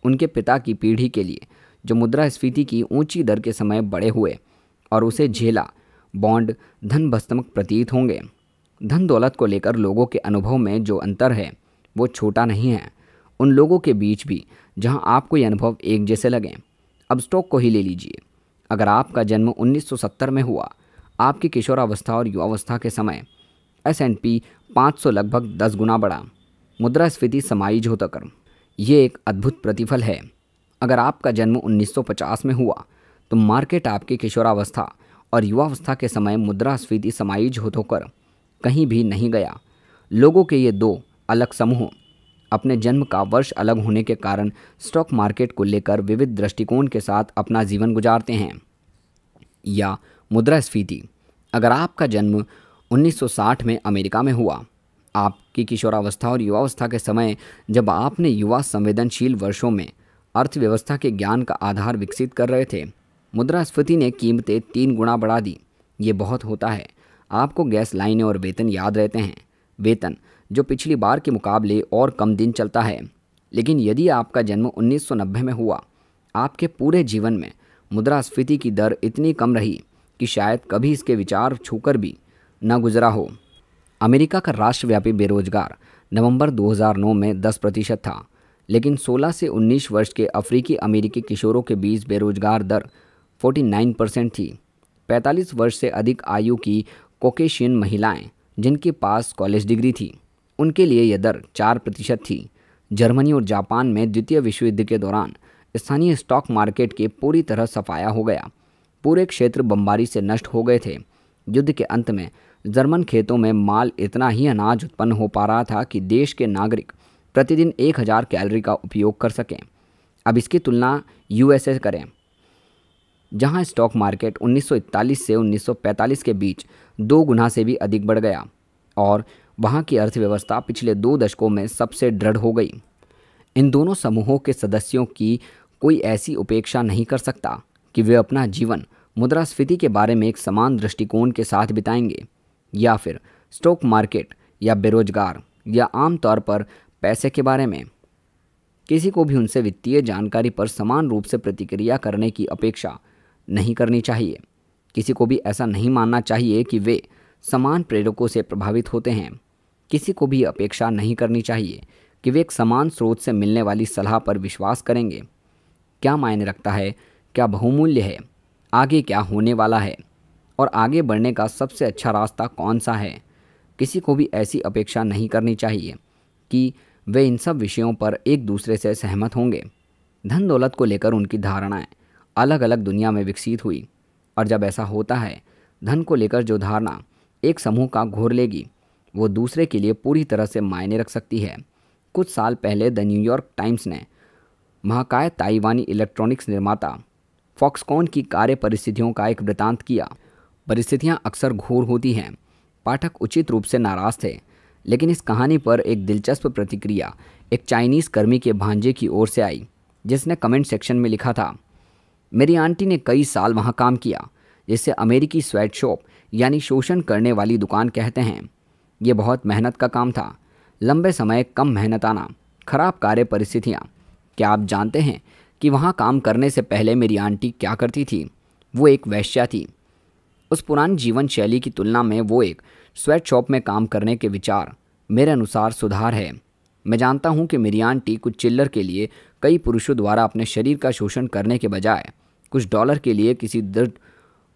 उनके पिता की पीढ़ी के लिए जो मुद्रास्फीति की ऊंची दर के समय बड़े हुए और उसे झेला बॉन्ड धन भस्तमक प्रतीत होंगे धन दौलत को लेकर लोगों के अनुभव में जो अंतर है वो छोटा नहीं है उन लोगों के बीच भी जहां आपको ये अनुभव एक जैसे लगें अब स्टॉक को ही ले लीजिए अगर आपका जन्म 1970 में हुआ आपकी किशोरावस्था और युवावस्था के समय एस एंड पी पाँच लगभग दस गुना बढ़ा मुद्रास्फीति समाई झोतकर ये एक अद्भुत प्रतिफल है अगर आपका जन्म 1950 में हुआ तो मार्केट आपकी किशोरावस्था और युवावस्था के समय मुद्रास्फीति समायज होकर कहीं भी नहीं गया लोगों के ये दो अलग समूह अपने जन्म का वर्ष अलग होने के कारण स्टॉक मार्केट को लेकर विविध दृष्टिकोण के साथ अपना जीवन गुजारते हैं या मुद्रास्फीति अगर आपका जन्म 1960 में अमेरिका में हुआ आपकी किशोरावस्था और युवावस्था के समय जब आपने युवा संवेदनशील वर्षों में अर्थव्यवस्था के ज्ञान का आधार विकसित कर रहे थे मुद्रास्फीति ने कीमतें तीन गुना बढ़ा दी ये बहुत होता है आपको गैस लाइनें और वेतन याद रहते हैं वेतन जो पिछली बार के मुकाबले और कम दिन चलता है लेकिन यदि आपका जन्म उन्नीस में हुआ आपके पूरे जीवन में मुद्रास्फीति की दर इतनी कम रही कि शायद कभी इसके विचार छूकर भी न गुजरा हो अमेरिका का राष्ट्रव्यापी बेरोजगार नवंबर 2009 में 10 प्रतिशत था लेकिन 16 से 19 वर्ष के अफ्रीकी अमेरिकी किशोरों के बीच बेरोजगार दर 49 परसेंट थी 45 वर्ष से अधिक आयु की कोकेशियन महिलाएं जिनके पास कॉलेज डिग्री थी उनके लिए यह दर चार प्रतिशत थी जर्मनी और जापान में द्वितीय विश्व युद्ध के दौरान स्थानीय स्टॉक मार्केट के पूरी तरह सफाया हो गया पूरे क्षेत्र बमबारी से नष्ट हो गए थे युद्ध के अंत में जर्मन खेतों में माल इतना ही अनाज उत्पन्न हो पा रहा था कि देश के नागरिक प्रतिदिन एक हज़ार कैलोरी का उपयोग कर सकें अब इसकी तुलना यूएसए करें जहां स्टॉक मार्केट 1941 से 1945 के बीच दो गुना से भी अधिक बढ़ गया और वहां की अर्थव्यवस्था पिछले दो दशकों में सबसे दृढ़ हो गई इन दोनों समूहों के सदस्यों की कोई ऐसी उपेक्षा नहीं कर सकता कि वे अपना जीवन मुद्रास्फीति के बारे में एक समान दृष्टिकोण के साथ बिताएंगे या फिर स्टॉक मार्केट या बेरोजगार या आमतौर पर पैसे के बारे में किसी को भी उनसे वित्तीय जानकारी पर समान रूप से प्रतिक्रिया करने की अपेक्षा नहीं करनी चाहिए किसी को भी ऐसा नहीं मानना चाहिए कि वे समान प्रेरकों से प्रभावित होते हैं किसी को भी अपेक्षा नहीं करनी चाहिए कि वे एक समान स्रोत से मिलने वाली सलाह पर विश्वास करेंगे क्या मायने रखता है क्या बहुमूल्य है आगे क्या होने वाला है और आगे बढ़ने का सबसे अच्छा रास्ता कौन सा है किसी को भी ऐसी अपेक्षा नहीं करनी चाहिए कि वे इन सब विषयों पर एक दूसरे से सहमत होंगे धन दौलत को लेकर उनकी धारणाएं अलग अलग दुनिया में विकसित हुई और जब ऐसा होता है धन को लेकर जो धारणा एक समूह का घोर लेगी वो दूसरे के लिए पूरी तरह से मायने रख सकती है कुछ साल पहले द न्यूयॉर्क टाइम्स ने महाकाय ताइवानी इलेक्ट्रॉनिक्स निर्माता फॉक्सकॉन की कार्य परिस्थितियों का एक वृतांत किया परिस्थितियाँ अक्सर घोर होती हैं पाठक उचित रूप से नाराज़ थे लेकिन इस कहानी पर एक दिलचस्प प्रतिक्रिया एक चाइनीज़ कर्मी के भांजे की ओर से आई जिसने कमेंट सेक्शन में लिखा था मेरी आंटी ने कई साल वहाँ काम किया जिसे अमेरिकी स्वेट शॉप यानी शोषण करने वाली दुकान कहते हैं ये बहुत मेहनत का काम था लंबे समय कम मेहनत आना खराब कार्य परिस्थितियाँ क्या आप जानते हैं कि वहाँ काम करने से पहले मेरी आंटी क्या करती थी वो एक वैश्या थी उस पुरानी जीवन शैली की तुलना में वो एक स्वेटशॉप में काम करने के विचार मेरे अनुसार सुधार है मैं जानता हूँ कि मिरियान टी कुछ चिल्लर के लिए कई पुरुषों द्वारा अपने शरीर का शोषण करने के बजाय कुछ डॉलर के लिए किसी दृढ़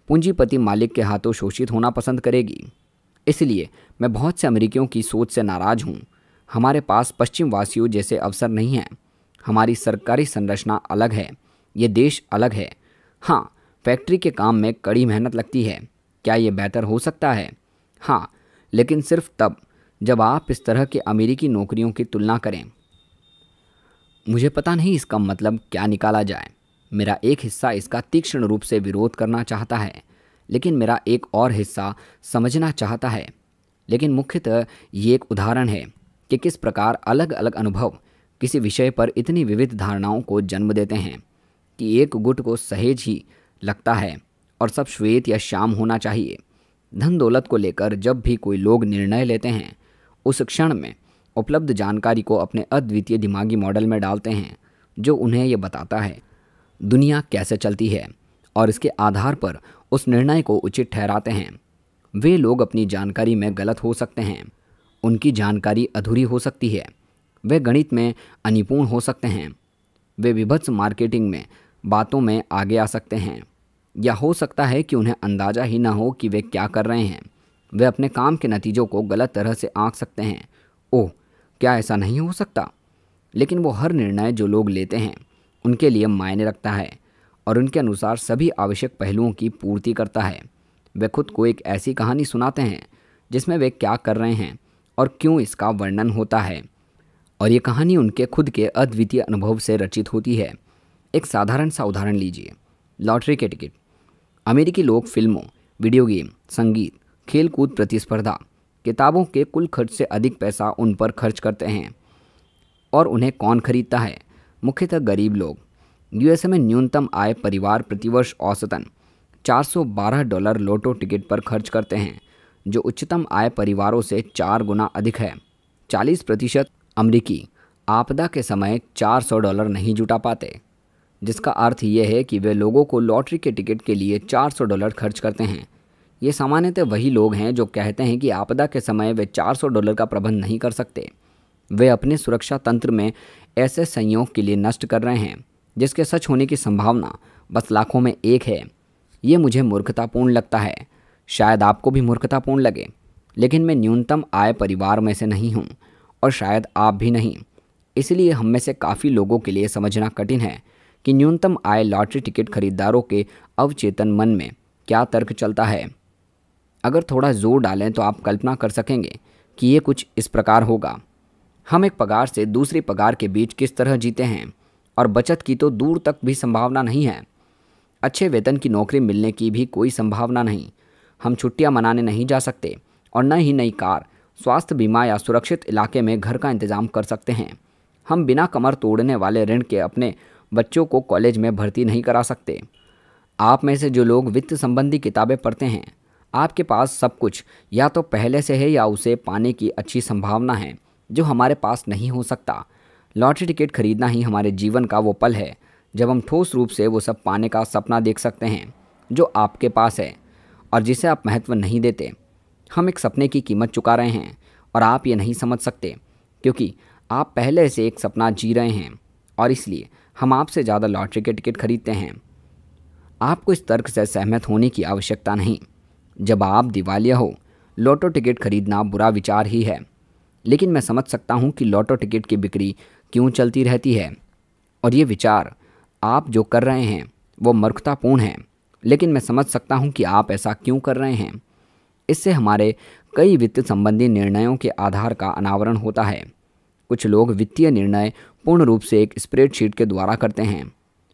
पूंजीपति मालिक के हाथों शोषित होना पसंद करेगी इसलिए मैं बहुत से अमेरिकियों की सोच से नाराज़ हूँ हमारे पास पश्चिम वासियों जैसे अवसर नहीं हैं हमारी सरकारी संरचना अलग है ये देश अलग है हाँ फैक्ट्री के काम में कड़ी मेहनत लगती है क्या ये बेहतर हो सकता है हाँ लेकिन सिर्फ तब जब आप इस तरह के अमेरिकी नौकरियों की तुलना करें मुझे पता नहीं इसका मतलब क्या निकाला जाए मेरा एक हिस्सा इसका तीक्ष्ण रूप से विरोध करना चाहता है लेकिन मेरा एक और हिस्सा समझना चाहता है लेकिन मुख्यतः ये एक उदाहरण है कि किस प्रकार अलग अलग अनुभव किसी विषय पर इतनी विविध धारणाओं को जन्म देते हैं कि एक गुट को सहेज ही लगता है और सब श्वेत या श्याम होना चाहिए धन दौलत को लेकर जब भी कोई लोग निर्णय लेते हैं उस क्षण में उपलब्ध जानकारी को अपने अद्वितीय दिमागी मॉडल में डालते हैं जो उन्हें ये बताता है दुनिया कैसे चलती है और इसके आधार पर उस निर्णय को उचित ठहराते हैं वे लोग अपनी जानकारी में गलत हो सकते हैं उनकी जानकारी अधूरी हो सकती है वे गणित में अनिपुण हो सकते हैं वे विभत्स मार्केटिंग में बातों में आगे आ सकते हैं या हो सकता है कि उन्हें अंदाज़ा ही ना हो कि वे क्या कर रहे हैं वे अपने काम के नतीजों को गलत तरह से आंक सकते हैं ओह क्या ऐसा नहीं हो सकता लेकिन वो हर निर्णय जो लोग लेते हैं उनके लिए मायने रखता है और उनके अनुसार सभी आवश्यक पहलुओं की पूर्ति करता है वे खुद को एक ऐसी कहानी सुनाते हैं जिसमें वे क्या कर रहे हैं और क्यों इसका वर्णन होता है और ये कहानी उनके खुद के अद्वितीय अनुभव से रचित होती है एक साधारण सा उदाहरण लीजिए लॉटरी के टिकट अमेरिकी लोग फिल्मों वीडियो गेम संगीत खेलकूद प्रतिस्पर्धा किताबों के कुल खर्च से अधिक पैसा उन पर खर्च करते हैं और उन्हें कौन खरीदता है मुख्यतः गरीब लोग यूएसए में न्यूनतम आय परिवार प्रतिवर्ष औसतन 412 डॉलर लोटो टिकट पर खर्च करते हैं जो उच्चतम आय परिवारों से चार गुना अधिक है 40 प्रतिशत अमरीकी आपदा के समय 400 डॉलर नहीं जुटा पाते जिसका अर्थ ये है कि वे लोगों को लॉटरी के टिकट के लिए 400 डॉलर खर्च करते हैं ये सामान्यतः वही लोग हैं जो कहते हैं कि आपदा के समय वे 400 डॉलर का प्रबंध नहीं कर सकते वे अपने सुरक्षा तंत्र में ऐसे संयोग के लिए नष्ट कर रहे हैं जिसके सच होने की संभावना बस लाखों में एक है ये मुझे मूर्खतापूर्ण लगता है शायद आपको भी मूर्खतापूर्ण लगे लेकिन मैं न्यूनतम आय परिवार में से नहीं हूँ और शायद आप भी नहीं इसलिए हम में से काफ़ी लोगों के लिए समझना कठिन है कि न्यूनतम आय लॉटरी टिकट खरीदारों के अवचेतन मन में क्या तर्क चलता है अगर थोड़ा जोर डालें तो आप कल्पना कर सकेंगे कि ये कुछ इस प्रकार होगा हम एक पगार से दूसरी पगार के बीच किस तरह जीते हैं और बचत की तो दूर तक भी संभावना नहीं है अच्छे वेतन की नौकरी मिलने की भी कोई संभावना नहीं हम छुट्टियां मनाने नहीं जा सकते और न ही नई कार स्वास्थ्य बीमा या सुरक्षित इलाके में घर का इंतज़ाम कर सकते हैं हम बिना कमर तोड़ने वाले ऋण के अपने बच्चों को कॉलेज में भर्ती नहीं करा सकते आप में से जो लोग वित्त संबंधी किताबें पढ़ते हैं आपके पास सब कुछ या तो पहले से है या उसे पाने की अच्छी संभावना है जो हमारे पास नहीं हो सकता लॉटरी टिकट खरीदना ही हमारे जीवन का वो पल है जब हम ठोस रूप से वो सब पाने का सपना देख सकते हैं जो आपके पास है और जिसे आप महत्व नहीं देते हम एक सपने की कीमत चुका रहे हैं और आप ये नहीं समझ सकते क्योंकि आप पहले से एक सपना जी रहे हैं और इसलिए हम आपसे ज़्यादा लॉटरी के टिकट खरीदते हैं आपको इस तर्क से सहमत होने की आवश्यकता नहीं जब आप दिवालिया हो लोटो टिकट खरीदना बुरा विचार ही है लेकिन मैं समझ सकता हूँ कि लोटो टिकट की बिक्री क्यों चलती रहती है और ये विचार आप जो कर रहे हैं वो मूर्खतापूर्ण है लेकिन मैं समझ सकता हूँ कि आप ऐसा क्यों कर रहे हैं इससे हमारे कई वित्त संबंधी निर्णयों के आधार का अनावरण होता है कुछ लोग वित्तीय निर्णय पूर्ण रूप से एक स्प्रेडशीट के द्वारा करते हैं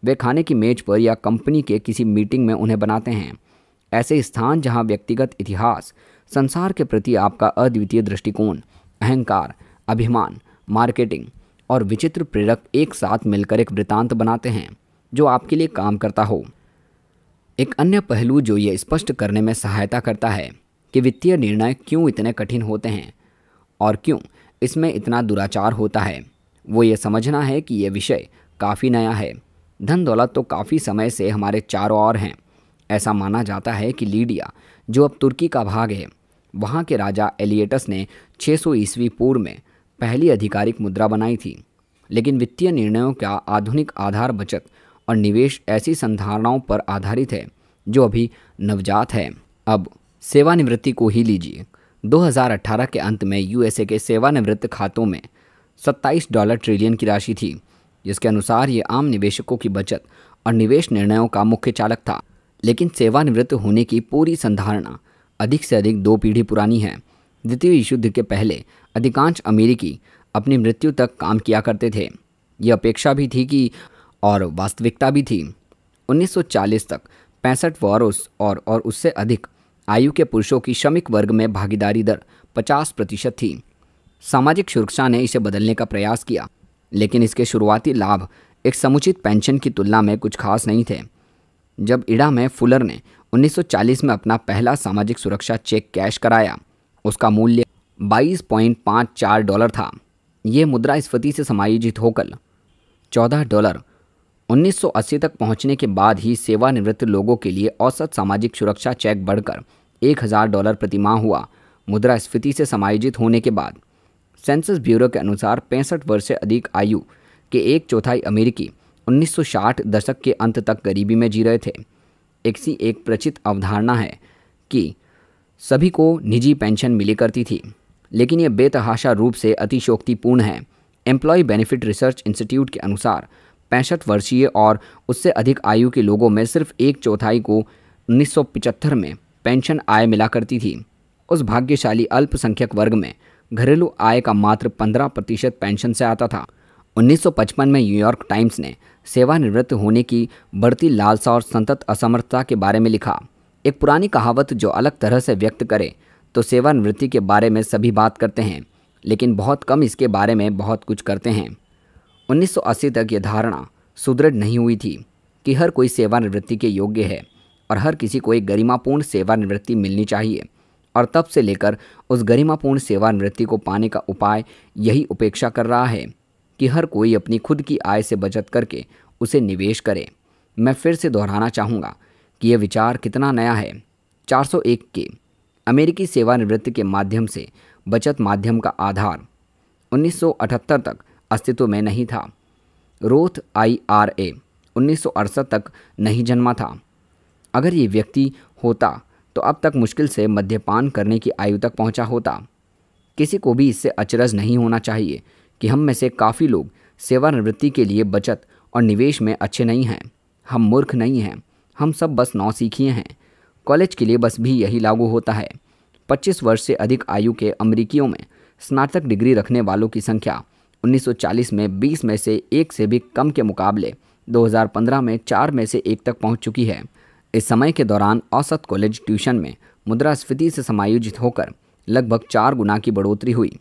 वे खाने की मेज पर या कंपनी के किसी मीटिंग में उन्हें बनाते हैं ऐसे स्थान जहाँ व्यक्तिगत इतिहास संसार के प्रति आपका अद्वितीय दृष्टिकोण अहंकार अभिमान मार्केटिंग और विचित्र प्रेरक एक साथ मिलकर एक वृतांत बनाते हैं जो आपके लिए काम करता हो एक अन्य पहलू जो ये स्पष्ट करने में सहायता करता है कि वित्तीय निर्णय क्यों इतने कठिन होते हैं और क्यों इसमें इतना दुराचार होता है वो ये समझना है कि ये विषय काफ़ी नया है धन दौलत तो काफ़ी समय से हमारे चारों ओर हैं ऐसा माना जाता है कि लीडिया जो अब तुर्की का भाग है वहाँ के राजा एलिएटस ने 600 ईस्वी पूर्व में पहली आधिकारिक मुद्रा बनाई थी लेकिन वित्तीय निर्णयों का आधुनिक आधार बचत और निवेश ऐसी संधारणाओं पर आधारित है जो अभी नवजात है अब सेवानिवृत्ति को ही लीजिए 2018 के अंत में यूएसए के सेवानिवृत्त खातों में सत्ताईस डॉलर ट्रिलियन की राशि थी जिसके अनुसार ये आम निवेशकों की बचत और निवेश निर्णयों का मुख्य चालक था लेकिन सेवानिवृत्त होने की पूरी संधारणा अधिक से अधिक दो पीढ़ी पुरानी है द्वितीय युद्ध के पहले अधिकांश अमेरिकी अपनी मृत्यु तक काम किया करते थे ये अपेक्षा भी थी कि और वास्तविकता भी थी 1940 तक पैंसठ वॉरस और और उससे अधिक आयु के पुरुषों की श्रमिक वर्ग में भागीदारी दर 50 प्रतिशत थी सामाजिक सुरक्षा ने इसे बदलने का प्रयास किया लेकिन इसके शुरुआती लाभ एक समुचित पेंशन की तुलना में कुछ खास नहीं थे जब इड़ा में फुलर ने 1940 में अपना पहला सामाजिक सुरक्षा चेक कैश कराया उसका मूल्य 22.54 डॉलर था ये स्फीति से समायोजित होकर 14 डॉलर 1980 तक पहुंचने के बाद ही सेवानिवृत्त लोगों के लिए औसत सामाजिक सुरक्षा चेक बढ़कर 1000 डॉलर प्रतिमाह हुआ हुआ मुद्रास्फीति से समायोजित होने के बाद सेंसस ब्यूरो के अनुसार पैंसठ वर्ष से अधिक आयु के एक चौथाई अमेरिकी 1960 दशक के अंत तक गरीबी में जी रहे थे एकसी एक प्रचित अवधारणा है कि सभी को निजी पेंशन मिली करती थी लेकिन यह बेतहाशा रूप से अतिशोक्तिपूर्ण है एम्प्लॉय बेनिफिट रिसर्च इंस्टीट्यूट के अनुसार पैंसठ वर्षीय और उससे अधिक आयु के लोगों में सिर्फ एक चौथाई को उन्नीस में पेंशन आय मिला करती थी उस भाग्यशाली अल्पसंख्यक वर्ग में घरेलू आय का मात्र 15 प्रतिशत पेंशन से आता था 1955 में न्यूयॉर्क टाइम्स ने सेवानिवृत्त होने की बढ़ती लालसा और संतत असमर्थता के बारे में लिखा एक पुरानी कहावत जो अलग तरह से व्यक्त करे तो सेवानिवृत्ति के बारे में सभी बात करते हैं लेकिन बहुत कम इसके बारे में बहुत कुछ करते हैं 1980 तक ये धारणा सुदृढ़ नहीं हुई थी कि हर कोई सेवानिवृत्ति के योग्य है और हर किसी को एक गरिमापूर्ण सेवानिवृत्ति मिलनी चाहिए और तब से लेकर उस गरिमापूर्ण सेवा नृत्य को पाने का उपाय यही उपेक्षा कर रहा है कि हर कोई अपनी खुद की आय से बचत करके उसे निवेश करे मैं फिर से दोहराना चाहूँगा कि यह विचार कितना नया है 401 के अमेरिकी सेवानिवृत्ति के माध्यम से बचत माध्यम का आधार 1978 तक अस्तित्व में नहीं था रोथ आई आर ए तक नहीं जन्मा था अगर ये व्यक्ति होता तो अब तक मुश्किल से मद्यपान करने की आयु तक पहुंचा होता किसी को भी इससे अचरज नहीं होना चाहिए कि हम में से काफ़ी लोग सेवानिवृत्ति के लिए बचत और निवेश में अच्छे नहीं हैं हम मूर्ख नहीं हैं हम सब बस नौ सीखिए हैं कॉलेज के लिए बस भी यही लागू होता है 25 वर्ष से अधिक आयु के अमरीकियों में स्नातक डिग्री रखने वालों की संख्या 1940 में 20 में से एक से भी कम के मुकाबले 2015 में चार में से एक तक पहुंच चुकी है इस समय के दौरान औसत कॉलेज ट्यूशन में मुद्रास्फीति से समायोजित होकर लगभग चार गुना की बढ़ोतरी हुई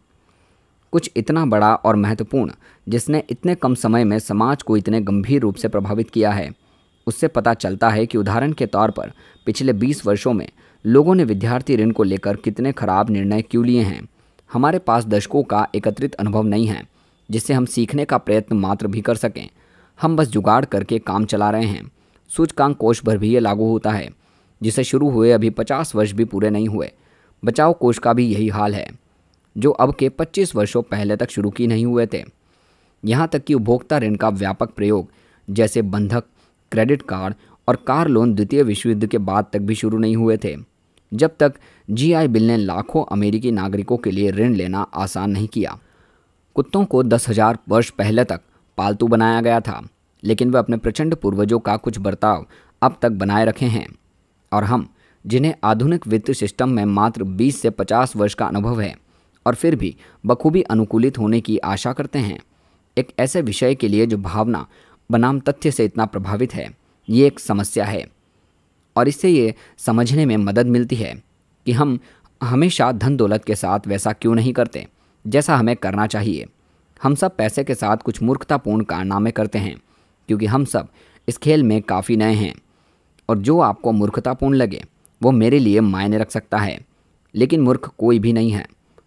कुछ इतना बड़ा और महत्वपूर्ण जिसने इतने कम समय में समाज को इतने गंभीर रूप से प्रभावित किया है उससे पता चलता है कि उदाहरण के तौर पर पिछले 20 वर्षों में लोगों ने विद्यार्थी ऋण को लेकर कितने खराब निर्णय क्यों लिए हैं हमारे पास दशकों का एकत्रित अनुभव नहीं है जिससे हम सीखने का प्रयत्न मात्र भी कर सकें हम बस जुगाड़ करके काम चला रहे हैं सूचकांक कोष पर भी ये लागू होता है जिसे शुरू हुए अभी पचास वर्ष भी पूरे नहीं हुए बचाव कोष का भी यही हाल है जो अब के पच्चीस वर्षों पहले तक शुरू की नहीं हुए थे यहाँ तक कि उपभोक्ता ऋण का व्यापक प्रयोग जैसे बंधक क्रेडिट कार्ड और कार लोन द्वितीय विश्व युद्ध के बाद तक भी शुरू नहीं हुए थे जब तक जीआई बिल ने लाखों अमेरिकी नागरिकों के लिए ऋण लेना आसान नहीं किया कुत्तों को दस हजार वर्ष पहले तक पालतू बनाया गया था लेकिन वे अपने प्रचंड पूर्वजों का कुछ बर्ताव अब तक बनाए रखे हैं और हम जिन्हें आधुनिक वित्तीय सिस्टम में मात्र 20 से 50 वर्ष का अनुभव है और फिर भी बखूबी अनुकूलित होने की आशा करते हैं एक ऐसे विषय के लिए जो भावना बनाम तथ्य से इतना प्रभावित है ये एक समस्या है और इससे ये समझने में मदद मिलती है कि हम हमेशा धन दौलत के साथ वैसा क्यों नहीं करते जैसा हमें करना चाहिए हम सब पैसे के साथ कुछ मूर्खतापूर्ण कारनामे करते हैं क्योंकि हम सब इस खेल में काफ़ी नए हैं और जो आपको मूर्खतापूर्ण लगे वो मेरे लिए मायने रख सकता है लेकिन मूर्ख कोई भी नहीं है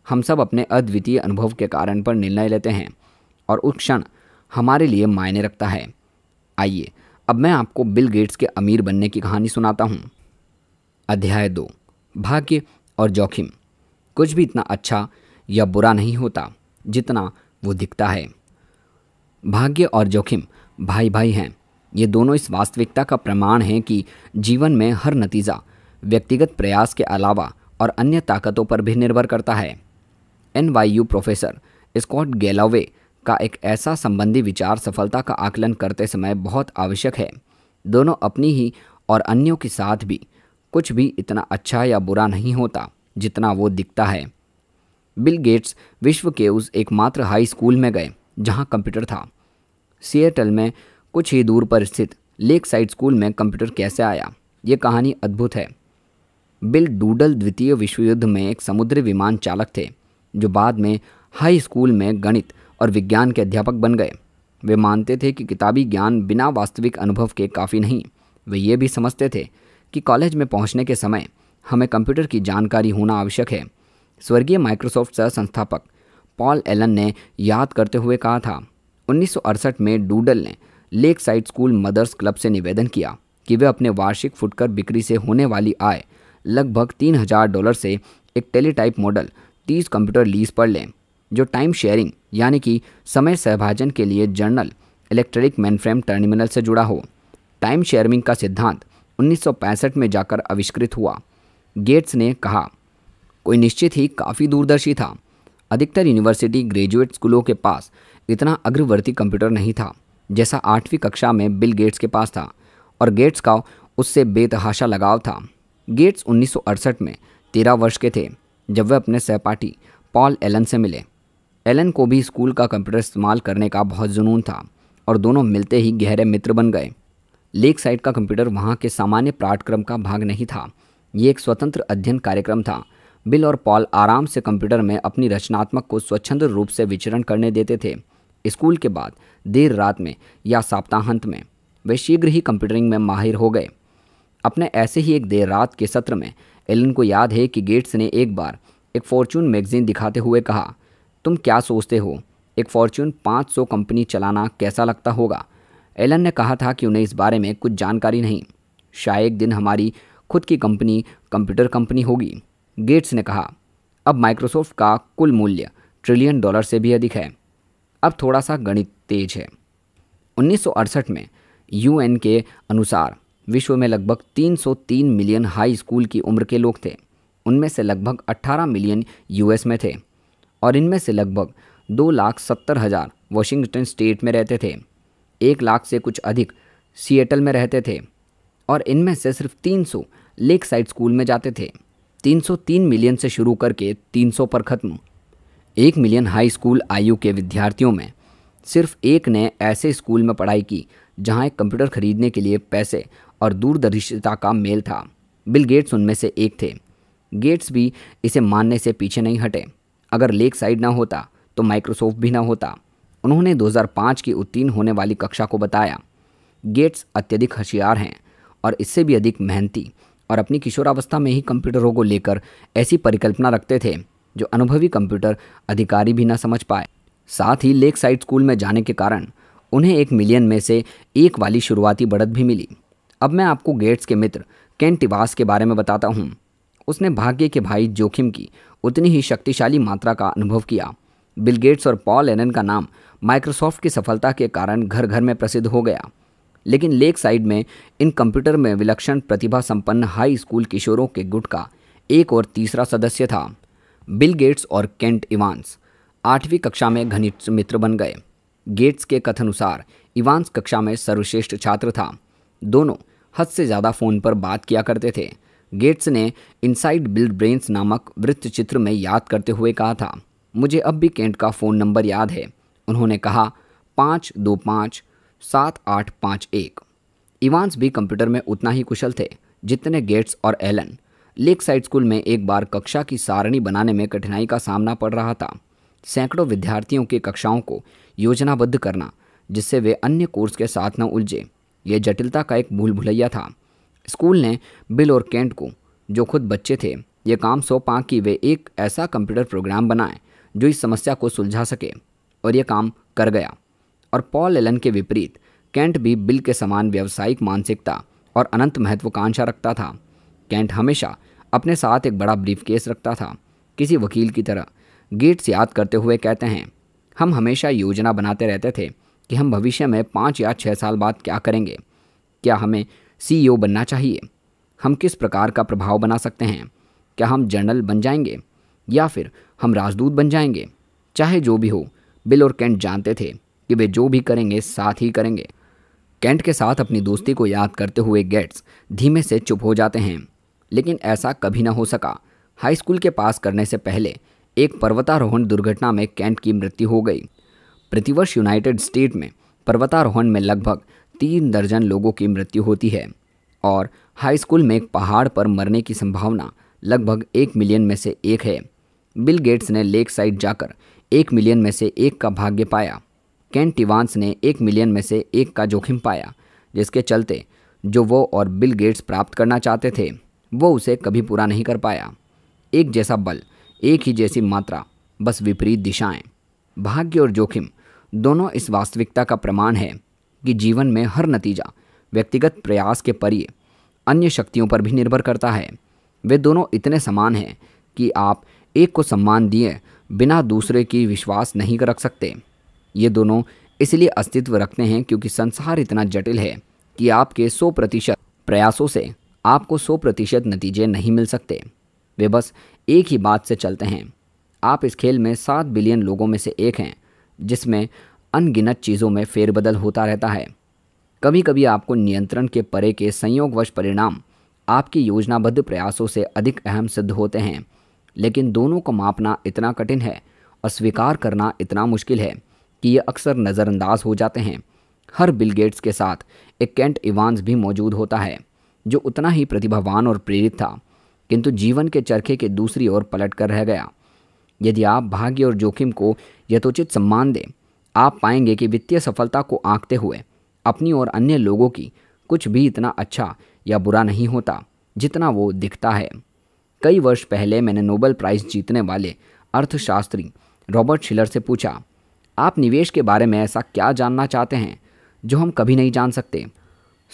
हम सब अपने अद्वितीय अनुभव के कारण पर निर्णय लेते हैं और उस क्षण हमारे लिए मायने रखता है आइए अब मैं आपको बिल गेट्स के अमीर बनने की कहानी सुनाता हूँ अध्याय दो भाग्य और जोखिम कुछ भी इतना अच्छा या बुरा नहीं होता जितना वो दिखता है भाग्य और जोखिम भाई भाई हैं ये दोनों इस वास्तविकता का प्रमाण हैं कि जीवन में हर नतीजा व्यक्तिगत प्रयास के अलावा और अन्य ताकतों पर भी निर्भर करता है एन प्रोफेसर स्कॉट गैलावे का एक ऐसा संबंधी विचार सफलता का आकलन करते समय बहुत आवश्यक है दोनों अपनी ही और अन्यों के साथ भी कुछ भी इतना अच्छा या बुरा नहीं होता जितना वो दिखता है बिल गेट्स विश्व के उस एकमात्र हाई स्कूल में गए जहाँ कंप्यूटर था सिएटल में कुछ ही दूर पर स्थित लेक साइड स्कूल में कंप्यूटर कैसे आया ये कहानी अद्भुत है बिल डूडल द्वितीय विश्व युद्ध में एक समुद्री विमान चालक थे जो बाद में हाई स्कूल में गणित और विज्ञान के अध्यापक बन गए वे मानते थे कि किताबी ज्ञान बिना वास्तविक अनुभव के काफ़ी नहीं वे ये भी समझते थे कि कॉलेज में पहुंचने के समय हमें कंप्यूटर की जानकारी होना आवश्यक है स्वर्गीय माइक्रोसॉफ्ट सह संस्थापक पॉल एलन ने याद करते हुए कहा था 1968 में डूडल ने Lakeside School Mothers Club से निवेदन किया कि वे अपने वार्षिक फुटकर बिक्री से होने वाली आय लगभग तीन हजार डॉलर से एक टेलीटाइप मॉडल तीस कंप्यूटर लीज पर लें जो टाइम शेयरिंग यानी कि समय सहभाजन के लिए जर्नल इलेक्ट्रिक मैनफ्रेम टर्मिनल से जुड़ा हो टाइम शेयरिंग का सिद्धांत 1965 में जाकर आविष्कृत हुआ गेट्स ने कहा कोई निश्चित ही काफ़ी दूरदर्शी था अधिकतर यूनिवर्सिटी ग्रेजुएट स्कूलों के पास इतना अग्रवर्ती कंप्यूटर नहीं था जैसा आठवीं कक्षा में बिल गेट्स के पास था और गेट्स का उससे बेतहाशा लगाव था गेट्स 1968 में तेरह वर्ष के थे जब वह अपने सहपाठी पॉल एलन से मिले एलन को भी स्कूल का कंप्यूटर इस्तेमाल करने का बहुत जुनून था और दोनों मिलते ही गहरे मित्र बन गए लेक साइड का कंप्यूटर वहाँ के सामान्य पाठ्यक्रम का भाग नहीं था ये एक स्वतंत्र अध्ययन कार्यक्रम था बिल और पॉल आराम से कंप्यूटर में अपनी रचनात्मक को स्वच्छंद रूप से विचरण करने देते थे स्कूल के बाद देर रात में या सप्ताहांत में वे शीघ्र ही कंप्यूटरिंग में माहिर हो गए अपने ऐसे ही एक देर रात के सत्र में एलन को याद है कि गेट्स ने एक बार एक फॉर्चून मैगजीन दिखाते हुए कहा तुम क्या सोचते हो एक फॉर्च्यून 500 कंपनी चलाना कैसा लगता होगा एलन ने कहा था कि उन्हें इस बारे में कुछ जानकारी नहीं शायद एक दिन हमारी खुद की कंपनी कंप्यूटर कंपनी होगी गेट्स ने कहा अब माइक्रोसॉफ्ट का कुल मूल्य ट्रिलियन डॉलर से भी अधिक है अब थोड़ा सा गणित तेज है 1968 में यूएन के अनुसार विश्व में लगभग 303 मिलियन हाई स्कूल की उम्र के लोग थे उनमें से लगभग 18 मिलियन यूएस में थे और इनमें से लगभग दो लाख सत्तर हज़ार वॉशिंगटन स्टेट में रहते थे एक लाख से कुछ अधिक सिएटल में रहते थे और इनमें से सिर्फ 300 लेक साइड स्कूल में जाते थे 303 मिलियन से शुरू करके 300 पर ख़त्म एक मिलियन हाई स्कूल आयु के विद्यार्थियों में सिर्फ एक ने ऐसे स्कूल में पढ़ाई की जहां एक कंप्यूटर खरीदने के लिए पैसे और दूरदर्शिता का मेल था बिल गेट्स उनमें से एक थे गेट्स भी इसे मानने से पीछे नहीं हटे अगर लेक साइड ना होता तो माइक्रोसॉफ्ट भी ना होता उन्होंने 2005 की उत्तीर्ण होने वाली कक्षा को बताया गेट्स अत्यधिक होशियार हैं और इससे भी अधिक मेहनती और अपनी किशोरावस्था में ही कंप्यूटरों को लेकर ऐसी परिकल्पना रखते थे जो अनुभवी कंप्यूटर अधिकारी भी न समझ पाए साथ ही लेक साइड स्कूल में जाने के कारण उन्हें एक मिलियन में से एक वाली शुरुआती बढ़त भी मिली अब मैं आपको गेट्स के मित्र केन टिवास के बारे में बताता हूँ उसने भाग्य के भाई जोखिम की उतनी ही शक्तिशाली मात्रा का अनुभव किया बिल गेट्स और पॉल एनन का नाम माइक्रोसॉफ्ट की सफलता के कारण घर घर में प्रसिद्ध हो गया लेकिन लेक साइड में इन कंप्यूटर में विलक्षण प्रतिभा संपन्न हाई स्कूल किशोरों के गुट का एक और तीसरा सदस्य था बिल गेट्स और केंट इवान्स आठवीं कक्षा में घनिष्ठ मित्र बन गए गेट्स के कथनुसार इवान्स कक्षा में सर्वश्रेष्ठ छात्र था दोनों हद से ज़्यादा फ़ोन पर बात किया करते थे गेट्स ने इनसाइड बिल्ड ब्रेन्स नामक वृत्तचित्र में याद करते हुए कहा था मुझे अब भी केंट का फ़ोन नंबर याद है उन्होंने कहा पाँच दो पाँच सात आठ पाँच एक इवान्स भी कंप्यूटर में उतना ही कुशल थे जितने गेट्स और एलन लेक साइड स्कूल में एक बार कक्षा की सारणी बनाने में कठिनाई का सामना पड़ रहा था सैकड़ों विद्यार्थियों की कक्षाओं को योजनाबद्ध करना जिससे वे अन्य कोर्स के साथ न उलझे यह जटिलता का एक भूल भुलैया था स्कूल ने बिल और कैंट को जो खुद बच्चे थे ये काम सौंपा कि वे एक ऐसा कंप्यूटर प्रोग्राम बनाएं जो इस समस्या को सुलझा सके और यह काम कर गया और पॉल एलन के विपरीत कैंट भी बिल के समान व्यावसायिक मानसिकता और अनंत महत्वाकांक्षा रखता था कैंट हमेशा अपने साथ एक बड़ा ब्रीफ केस रखता था किसी वकील की तरह गेट्स याद करते हुए कहते हैं हम हमेशा योजना बनाते रहते थे कि हम भविष्य में पाँच या छः साल बाद क्या करेंगे क्या हमें सी e बनना चाहिए हम किस प्रकार का प्रभाव बना सकते हैं क्या हम जनरल बन जाएंगे या फिर हम राजदूत बन जाएंगे चाहे जो भी हो बिल और कैंट जानते थे कि वे जो भी करेंगे साथ ही करेंगे कैंट के साथ अपनी दोस्ती को याद करते हुए गेट्स धीमे से चुप हो जाते हैं लेकिन ऐसा कभी ना हो सका हाई स्कूल के पास करने से पहले एक पर्वतारोहण दुर्घटना में कैंट की मृत्यु हो गई प्रतिवर्ष यूनाइटेड स्टेट में पर्वतारोहण में लगभग तीन दर्जन लोगों की मृत्यु होती है और हाई स्कूल में एक पहाड़ पर मरने की संभावना लगभग एक मिलियन में से एक है बिल गेट्स ने लेक साइड जाकर एक मिलियन में से एक का भाग्य पाया कैन टिवान्स ने एक मिलियन में से एक का जोखिम पाया जिसके चलते जो वो और बिल गेट्स प्राप्त करना चाहते थे वो उसे कभी पूरा नहीं कर पाया एक जैसा बल एक ही जैसी मात्रा बस विपरीत दिशाएं भाग्य और जोखिम दोनों इस वास्तविकता का प्रमाण है कि जीवन में हर नतीजा व्यक्तिगत प्रयास के परिय अन्य शक्तियों पर भी निर्भर करता है वे दोनों इतने समान हैं कि आप एक को सम्मान दिए बिना दूसरे की विश्वास नहीं रख सकते ये दोनों इसलिए अस्तित्व रखते हैं क्योंकि संसार इतना जटिल है कि आपके सौ प्रतिशत प्रयासों से आपको सौ प्रतिशत नतीजे नहीं मिल सकते वे बस एक ही बात से चलते हैं आप इस खेल में सात बिलियन लोगों में से एक हैं जिसमें अनगिनत चीज़ों में फेरबदल होता रहता है कभी कभी आपको नियंत्रण के परे के संयोगवश परिणाम आपकी योजनाबद्ध प्रयासों से अधिक अहम सिद्ध होते हैं लेकिन दोनों को मापना इतना कठिन है और स्वीकार करना इतना मुश्किल है कि ये अक्सर नज़रअंदाज हो जाते हैं हर बिल गेट्स के साथ एक कैंट इवान्स भी मौजूद होता है जो उतना ही प्रतिभावान और प्रेरित था किंतु जीवन के चरखे के दूसरी ओर पलट कर रह गया यदि आप भाग्य और जोखिम को यथोचित सम्मान दें आप पाएंगे कि वित्तीय सफलता को आंकते हुए अपनी और अन्य लोगों की कुछ भी इतना अच्छा या बुरा नहीं होता जितना वो दिखता है कई वर्ष पहले मैंने नोबल प्राइज़ जीतने वाले अर्थशास्त्री रॉबर्ट शिलर से पूछा आप निवेश के बारे में ऐसा क्या जानना चाहते हैं जो हम कभी नहीं जान सकते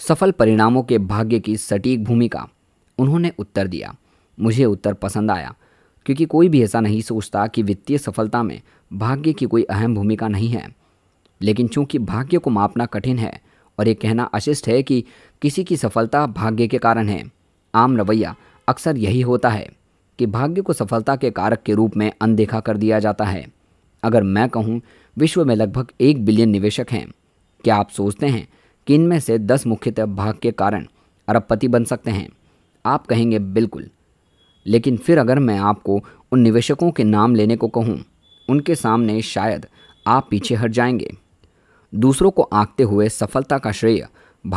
सफल परिणामों के भाग्य की सटीक भूमिका उन्होंने उत्तर दिया मुझे उत्तर पसंद आया क्योंकि कोई भी ऐसा नहीं सोचता कि वित्तीय सफलता में भाग्य की कोई अहम भूमिका नहीं है लेकिन चूंकि भाग्य को मापना कठिन है और ये कहना अशिष्ट है कि किसी की सफलता भाग्य के कारण है आम रवैया अक्सर यही होता है कि भाग्य को सफलता के कारक के रूप में अनदेखा कर दिया जाता है अगर मैं कहूँ विश्व में लगभग एक बिलियन निवेशक हैं क्या आप सोचते हैं कि इनमें से दस मुख्यतः भाग के कारण अरबपति बन सकते हैं आप कहेंगे बिल्कुल लेकिन फिर अगर मैं आपको उन निवेशकों के नाम लेने को कहूँ उनके सामने शायद आप पीछे हट जाएंगे दूसरों को आंकते हुए सफलता का श्रेय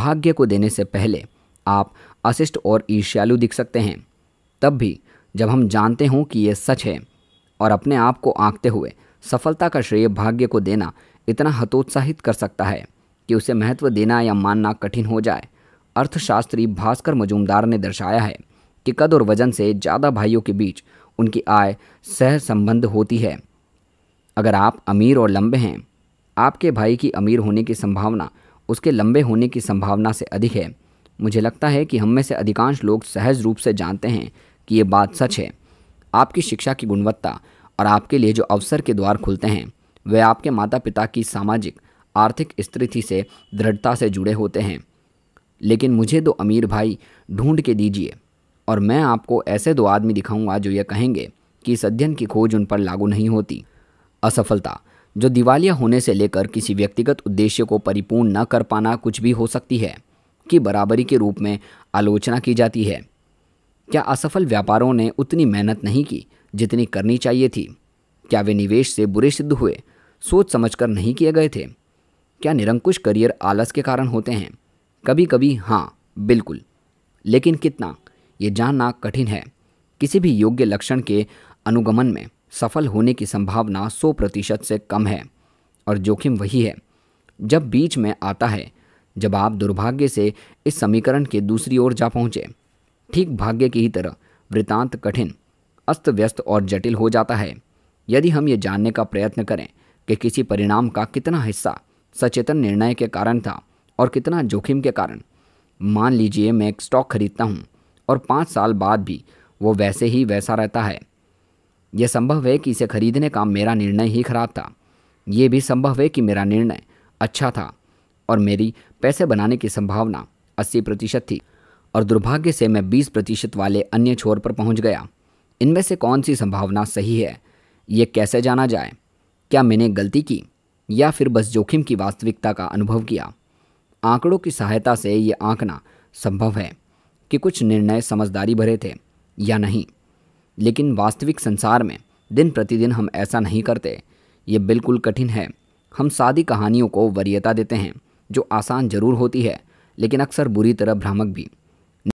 भाग्य को देने से पहले आप अशिष्ट और ईर्ष्यालु दिख सकते हैं तब भी जब हम जानते हों कि ये सच है और अपने आप को आंकते हुए सफलता का श्रेय भाग्य को देना इतना हतोत्साहित कर सकता है कि उसे महत्व देना या मानना कठिन हो जाए अर्थशास्त्री भास्कर मजूमदार ने दर्शाया है कि कद और वजन से ज़्यादा भाइयों के बीच उनकी आय सहसंबंध होती है अगर आप अमीर और लंबे हैं आपके भाई की अमीर होने की संभावना उसके लंबे होने की संभावना से अधिक है मुझे लगता है कि हम में से अधिकांश लोग सहज रूप से जानते हैं कि ये बात सच है आपकी शिक्षा की गुणवत्ता और आपके लिए जो अवसर के द्वार खुलते हैं वह आपके माता पिता की सामाजिक आर्थिक स्थिति से दृढ़ता से जुड़े होते हैं लेकिन मुझे दो अमीर भाई ढूंढ के दीजिए और मैं आपको ऐसे दो आदमी दिखाऊंगा जो यह कहेंगे कि इस अध्ययन की खोज उन पर लागू नहीं होती असफलता जो दिवालिया होने से लेकर किसी व्यक्तिगत उद्देश्य को परिपूर्ण न कर पाना कुछ भी हो सकती है कि बराबरी के रूप में आलोचना की जाती है क्या असफल व्यापारों ने उतनी मेहनत नहीं की जितनी करनी चाहिए थी क्या वे निवेश से बुरे सिद्ध हुए सोच समझकर नहीं किए गए थे क्या निरंकुश करियर आलस के कारण होते हैं कभी कभी हाँ बिल्कुल लेकिन कितना ये जानना कठिन है किसी भी योग्य लक्षण के अनुगमन में सफल होने की संभावना 100 प्रतिशत से कम है और जोखिम वही है जब बीच में आता है जब आप दुर्भाग्य से इस समीकरण के दूसरी ओर जा पहुँचे ठीक भाग्य की ही तरह वृतांत कठिन अस्त व्यस्त और जटिल हो जाता है यदि हम ये जानने का प्रयत्न करें कि किसी परिणाम का कितना हिस्सा सचेतन निर्णय के कारण था और कितना जोखिम के कारण मान लीजिए मैं एक स्टॉक खरीदता हूँ और पाँच साल बाद भी वो वैसे ही वैसा रहता है यह संभव है कि इसे खरीदने का मेरा निर्णय ही खराब था ये भी संभव है कि मेरा निर्णय अच्छा था और मेरी पैसे बनाने की संभावना अस्सी प्रतिशत थी और दुर्भाग्य से मैं बीस प्रतिशत वाले अन्य छोर पर पहुंच गया इनमें से कौन सी संभावना सही है ये कैसे जाना जाए क्या मैंने गलती की या फिर बस जोखिम की वास्तविकता का अनुभव किया आंकड़ों की सहायता से ये आंकना संभव है कि कुछ निर्णय समझदारी भरे थे या नहीं लेकिन वास्तविक संसार में दिन प्रतिदिन हम ऐसा नहीं करते ये बिल्कुल कठिन है हम सादी कहानियों को वरीयता देते हैं जो आसान जरूर होती है लेकिन अक्सर बुरी तरह भ्रामक भी